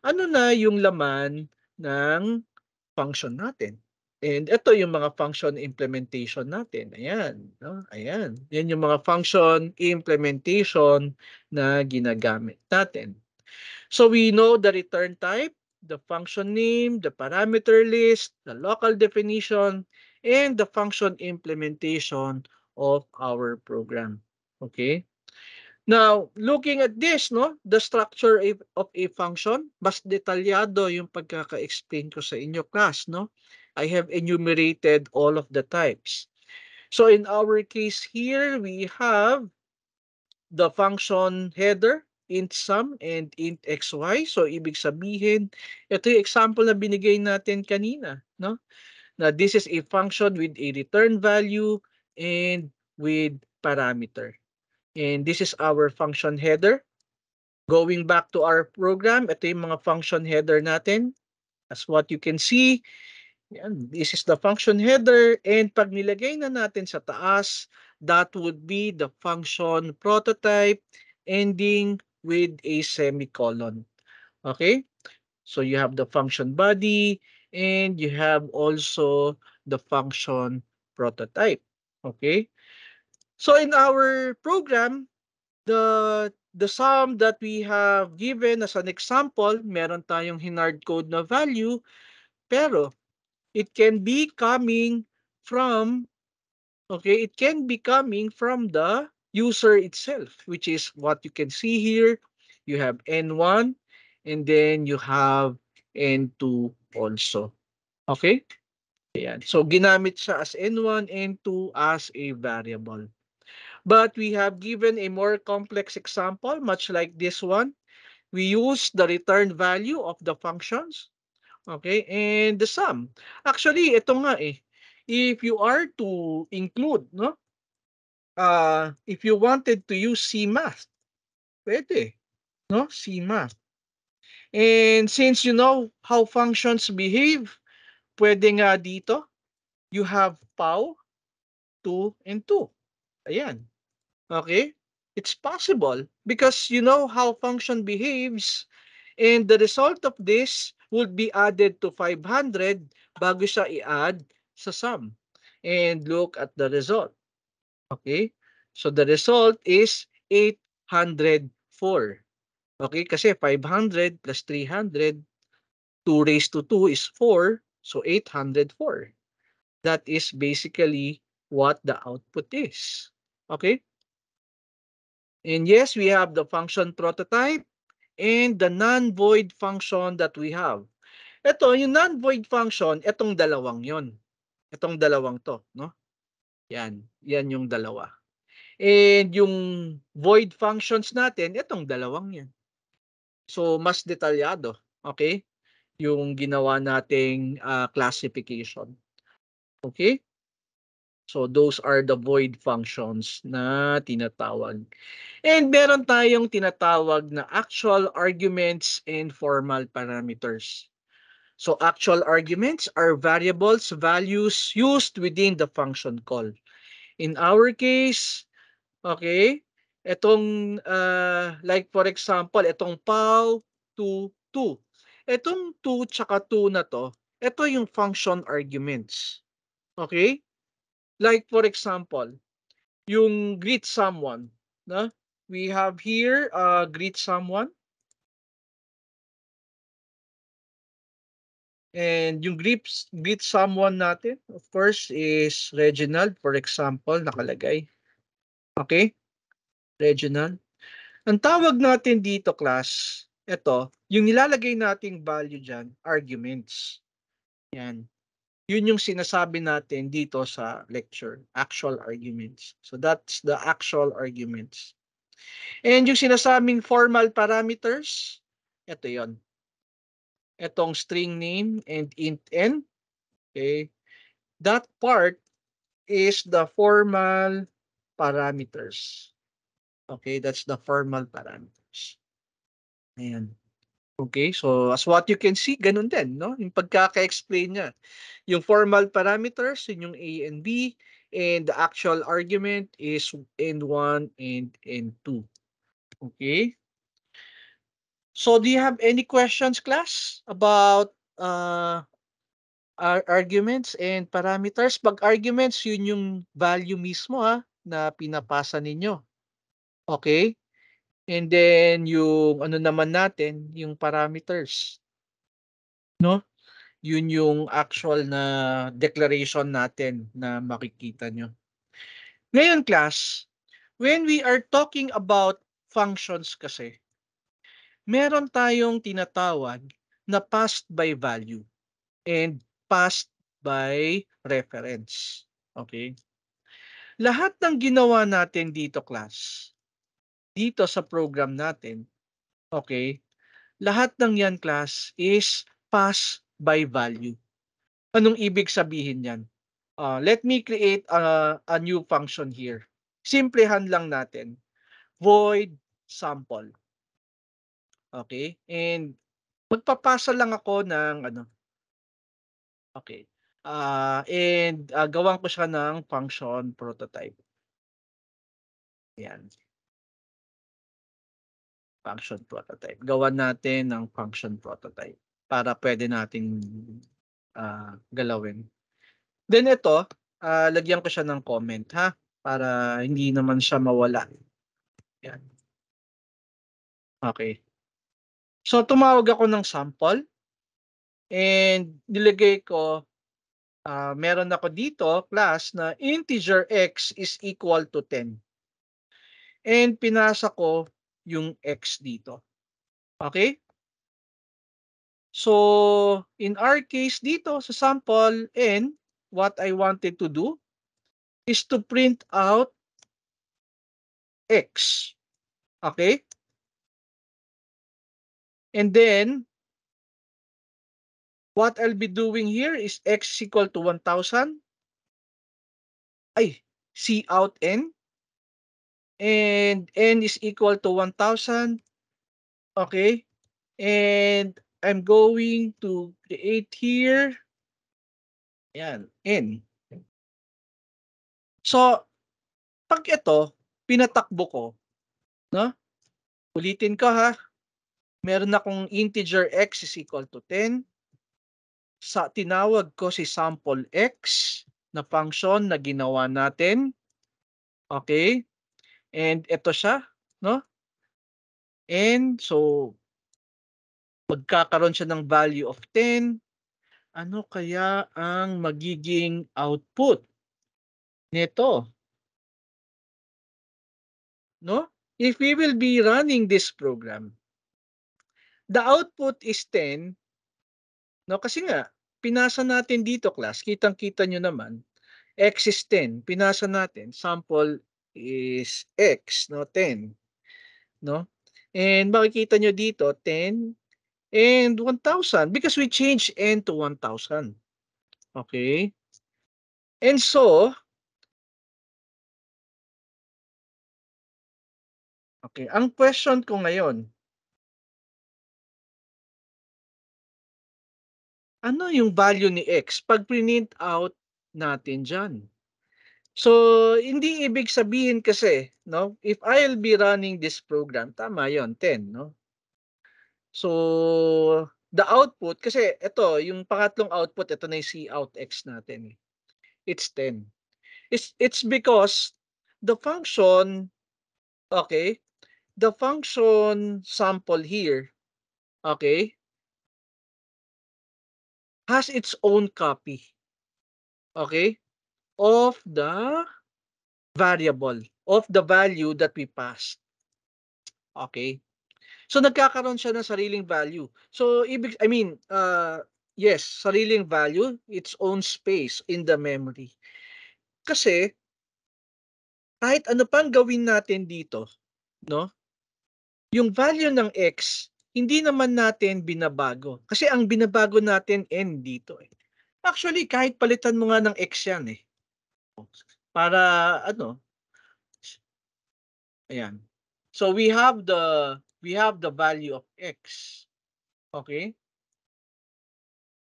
Ano na yung laman ng function natin? And ito yung mga function implementation natin. Ayan. No? Ayan. Yan yung mga function implementation na ginagamit natin. So we know the return type, the function name, the parameter list, the local definition, and the function implementation of our program. Okay? Now, looking at this, no, the structure of a function, mas detalyado yung pagkaka-explain ko sa inyo class, no? I have enumerated all of the types. So in our case here, we have the function header, int sum and int xy. So ibig sabihin, ito yung example na binigay natin kanina, no? na this is a function with a return value and with parameter. And this is our function header. Going back to our program, ito yung mga function header natin. As what you can see, yan, this is the function header. And pag nilagay na natin sa taas, that would be the function prototype ending with a semicolon. Okay? So you have the function body, and you have also the function prototype. Okay. So in our program, the the sum that we have given as an example, meron tayong hinard code na value, pero it can be coming from, okay, it can be coming from the user itself, which is what you can see here. You have N1, and then you have N2 also. Okay? Ayan. So, ginamit siya as N1, N2 as a variable. But we have given a more complex example, much like this one. We use the return value of the functions. Okay? And the sum. Actually, ito nga eh. If you are to include, no? Uh, if you wanted to use CMath, pwede. No? CMath. And since you know how functions behave, pwede nga dito, you have pow, 2, and 2. Ayan. Okay? It's possible because you know how function behaves and the result of this would be added to 500 bago siya i-add sa sum. And look at the result. Okay? So the result is 804. Okay, kasi 500 plus 300, 2 raised to 2 is 4, so 804. That is basically what the output is. Okay? And yes, we have the function prototype and the non-void function that we have. Ito, yung non-void function, itong dalawang yon. Itong dalawang to, no? Yan, yan yung dalawa. And yung void functions natin, itong dalawang yan. So mas detalyado, okay? Yung ginawa nating uh, classification. Okay? So those are the void functions na tinatawag. And meron tayong tinatawag na actual arguments and formal parameters. So actual arguments are variables, values used within the function call. In our case, okay, Itong, uh, ah, like for example, itong PAL 2, 2. Itong 2 tsaka 2 na to, ito yung function arguments. Okay? Like for example, yung greet someone. Na? We have here, uh, greet someone. And yung greet, greet someone natin, of course, is Reginald, for example, nakalagay. Okay? regional. Ang tawag natin dito, class, ito, yung nilalagay nating value dyan, arguments. Yan. Yun yung sinasabi natin dito sa lecture, actual arguments. So that's the actual arguments. And yung sinasabing formal parameters, ito yon. Itong string name and int n. Okay. That part is the formal parameters. Okay, that's the formal parameters. Ayan. Okay, so as what you can see, ganun din, no? Yung pagkaka-explain niya. Yung formal parameters, yun yung A and B, and the actual argument is n 1 and n 2. Okay? So do you have any questions, class, about uh, arguments and parameters? Pag arguments, yun yung value mismo ha, na pinapasa ninyo. Okay? And then yung ano naman natin, yung parameters. No? Yun yung actual na declaration natin na makikita nyo. Ngayon class, when we are talking about functions kasi, meron tayong tinatawag na passed by value and passed by reference. Okay? Lahat ng ginawa natin dito class, dito sa program natin, okay, lahat ng yan class is pass by value. Anong ibig sabihin yan? Uh, let me create a, a new function here. Simplehan lang natin. Void sample. Okay? And magpapasa lang ako ng ano. Okay. Uh, and uh, gawan ko siya ng function prototype. Ayan function prototype. Gawan natin ng function prototype para pwede nating uh, galawin. Then ito, uh, lagyan ko siya ng comment ha para hindi naman siya mawala. Yan. Okay. So tumawag ako ng sample and nilagay ko uh, meron ako dito class na integer x is equal to 10. And pinasa ko yung x dito. Okay? So, in our case dito sa sample n, what I wanted to do is to print out x. Okay? And then, what I'll be doing here is x equal to 1,000. Ay, c out n and n is equal to 1000 okay and I'm going to create here ayan n so pag ito pinatakbo ko no ulitin ko ha meron akong integer x is equal to 10 sa tinawag ko si sample x na function na ginawa natin okay And ito siya, no? And so, magkakaroon siya ng value of 10. Ano kaya ang magiging output nito? No? If we will be running this program, the output is 10. No? Kasi nga, pinasa natin dito class, kitang-kita nyo naman, x is 10, pinasa natin, sample is x, no? 10, no? And makikita nyo dito, 10 and 1,000 because we change n to 1,000. Okay? And so, Okay, ang question ko ngayon, ano yung value ni x pag print out natin diyan So, hindi ibig sabihin kasi, no? If I'll be running this program, tama 'yon, 10, no? So, the output kasi ito, yung pangatlong output, ito na yung C out x natin. Eh. It's 10. It's it's because the function okay, the function sample here, okay? has its own copy. Okay? of the variable, of the value that we passed. Okay? So nagkakaroon siya ng sariling value. So ibig I mean, uh, yes, sariling value, its own space in the memory. Kasi kahit ano pang gawin natin dito, no? Yung value ng x hindi naman natin binabago. Kasi ang binabago natin n dito eh. Actually, kahit palitan mo nga ng x yan eh para ano ayan so we have the we have the value of x okay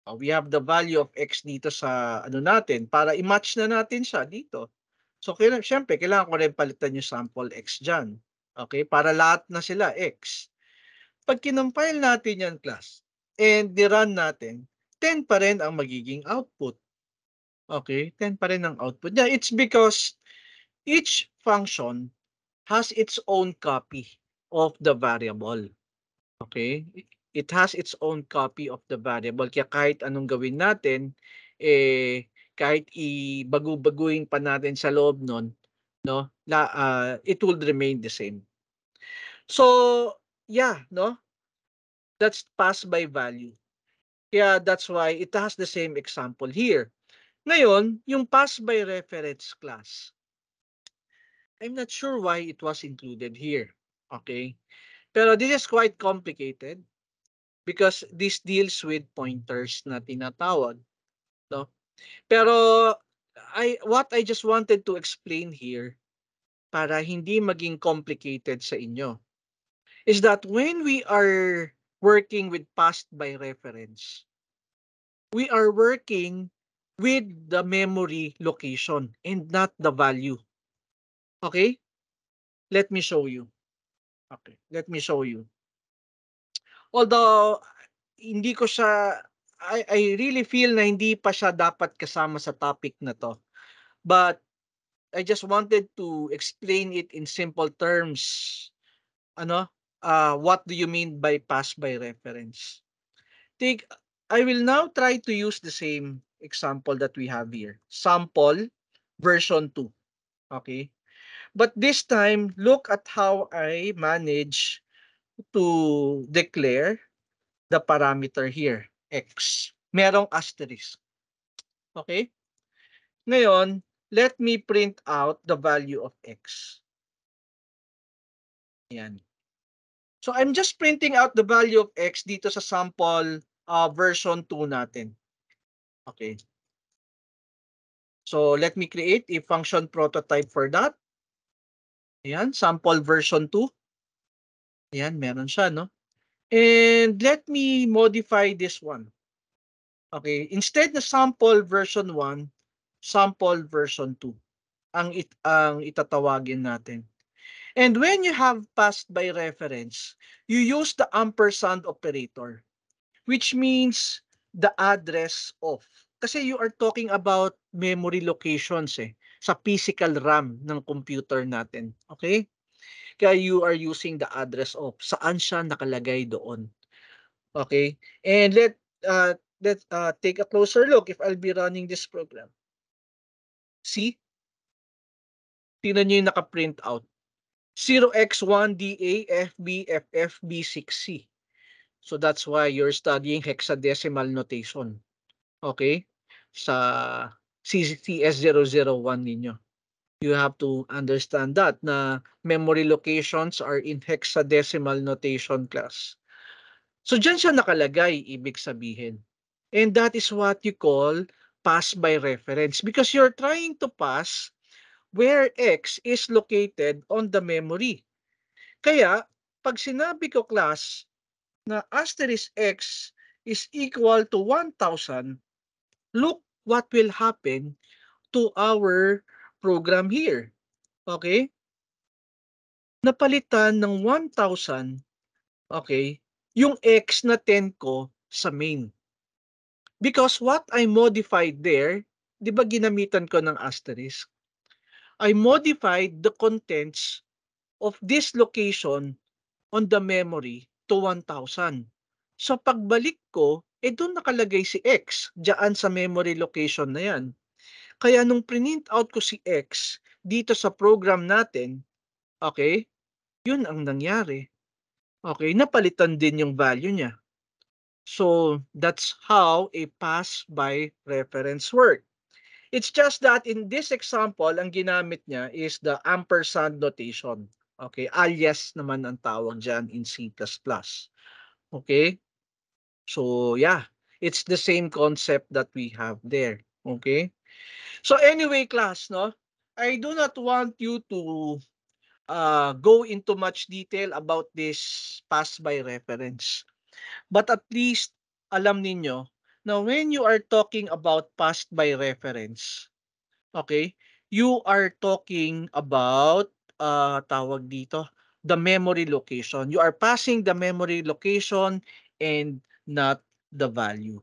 uh, we have the value of x dito sa ano natin para i-match na natin siya dito so kailangan syempre kailangan ko rin palitan yung sample x diyan okay para lahat na sila x pag kinompile natin yan class and di run natin 10 pa rin ang magiging output Okay, 10 pa rin ang output niya. It's because each function has its own copy of the variable. Okay? It has its own copy of the variable. Kaya kahit anong gawin natin, eh, kahit ibago-baguhin pa natin sa loob nun, no, la, uh, it will remain the same. So, yeah, no? That's pass by value. Kaya that's why it has the same example here. Ngayon, yung pass by reference class. I'm not sure why it was included here. Okay? Pero this is quite complicated because this deals with pointers na tinatawag. No? Pero I what I just wanted to explain here para hindi maging complicated sa inyo is that when we are working with past by reference, we are working with the memory location and not the value. Okay? Let me show you. Okay, let me show you. Although, hindi ko siya, I, I really feel na hindi pa siya dapat kasama sa topic na to. But, I just wanted to explain it in simple terms. Ano? Uh, what do you mean by pass by reference? Take, I will now try to use the same example that we have here. Sample version 2. Okay. But this time, look at how I manage to declare the parameter here, x. Merong asterisk. Okay? Ngayon, let me print out the value of x. Yan. So I'm just printing out the value of x dito sa sample uh, version 2 natin. Okay. So let me create a function prototype for that. Ayan, sample version 2. Ayan, meron siya, no? And let me modify this one. Okay, instead na sample version 1, sample version 2 ang it ang itatawagin natin. And when you have passed by reference, you use the ampersand operator, which means the address of. Kasi you are talking about memory locations eh, sa physical RAM ng computer natin. Okay? Kaya you are using the address of. Saan siya nakalagay doon. Okay? And let uh, let's uh, take a closer look if I'll be running this program. See? Tingnan niyo yung naka-print out. 0 x 1 dafbffb 6 c So that's why you're studying hexadecimal notation. Okay? Sa CCTS001 ninyo. You have to understand that na memory locations are in hexadecimal notation class. So dyan siya nakalagay, ibig sabihin. And that is what you call pass by reference because you're trying to pass where X is located on the memory. Kaya, pag sinabi ko class, na asterisk x is equal to 1,000, look what will happen to our program here. Okay? Napalitan ng 1,000, okay, yung x na 10 ko sa main. Because what I modified there, di ba ginamitan ko ng asterisk? I modified the contents of this location on the memory to 1,000. Sa pagbalik ko, eh doon nakalagay si X, diyan sa memory location na yan. Kaya nung print out ko si X dito sa program natin, okay, yun ang nangyari. Okay, napalitan din yung value niya. So that's how a pass by reference work. It's just that in this example, ang ginamit niya is the ampersand notation. Okay, alias ah, naman ang tawag dyan in C++. Okay? So, yeah. It's the same concept that we have there. Okay? So, anyway, class, no? I do not want you to uh, go into much detail about this pass by reference. But at least, alam ninyo, na when you are talking about pass by reference, okay, you are talking about uh, tawag dito, the memory location. You are passing the memory location and not the value.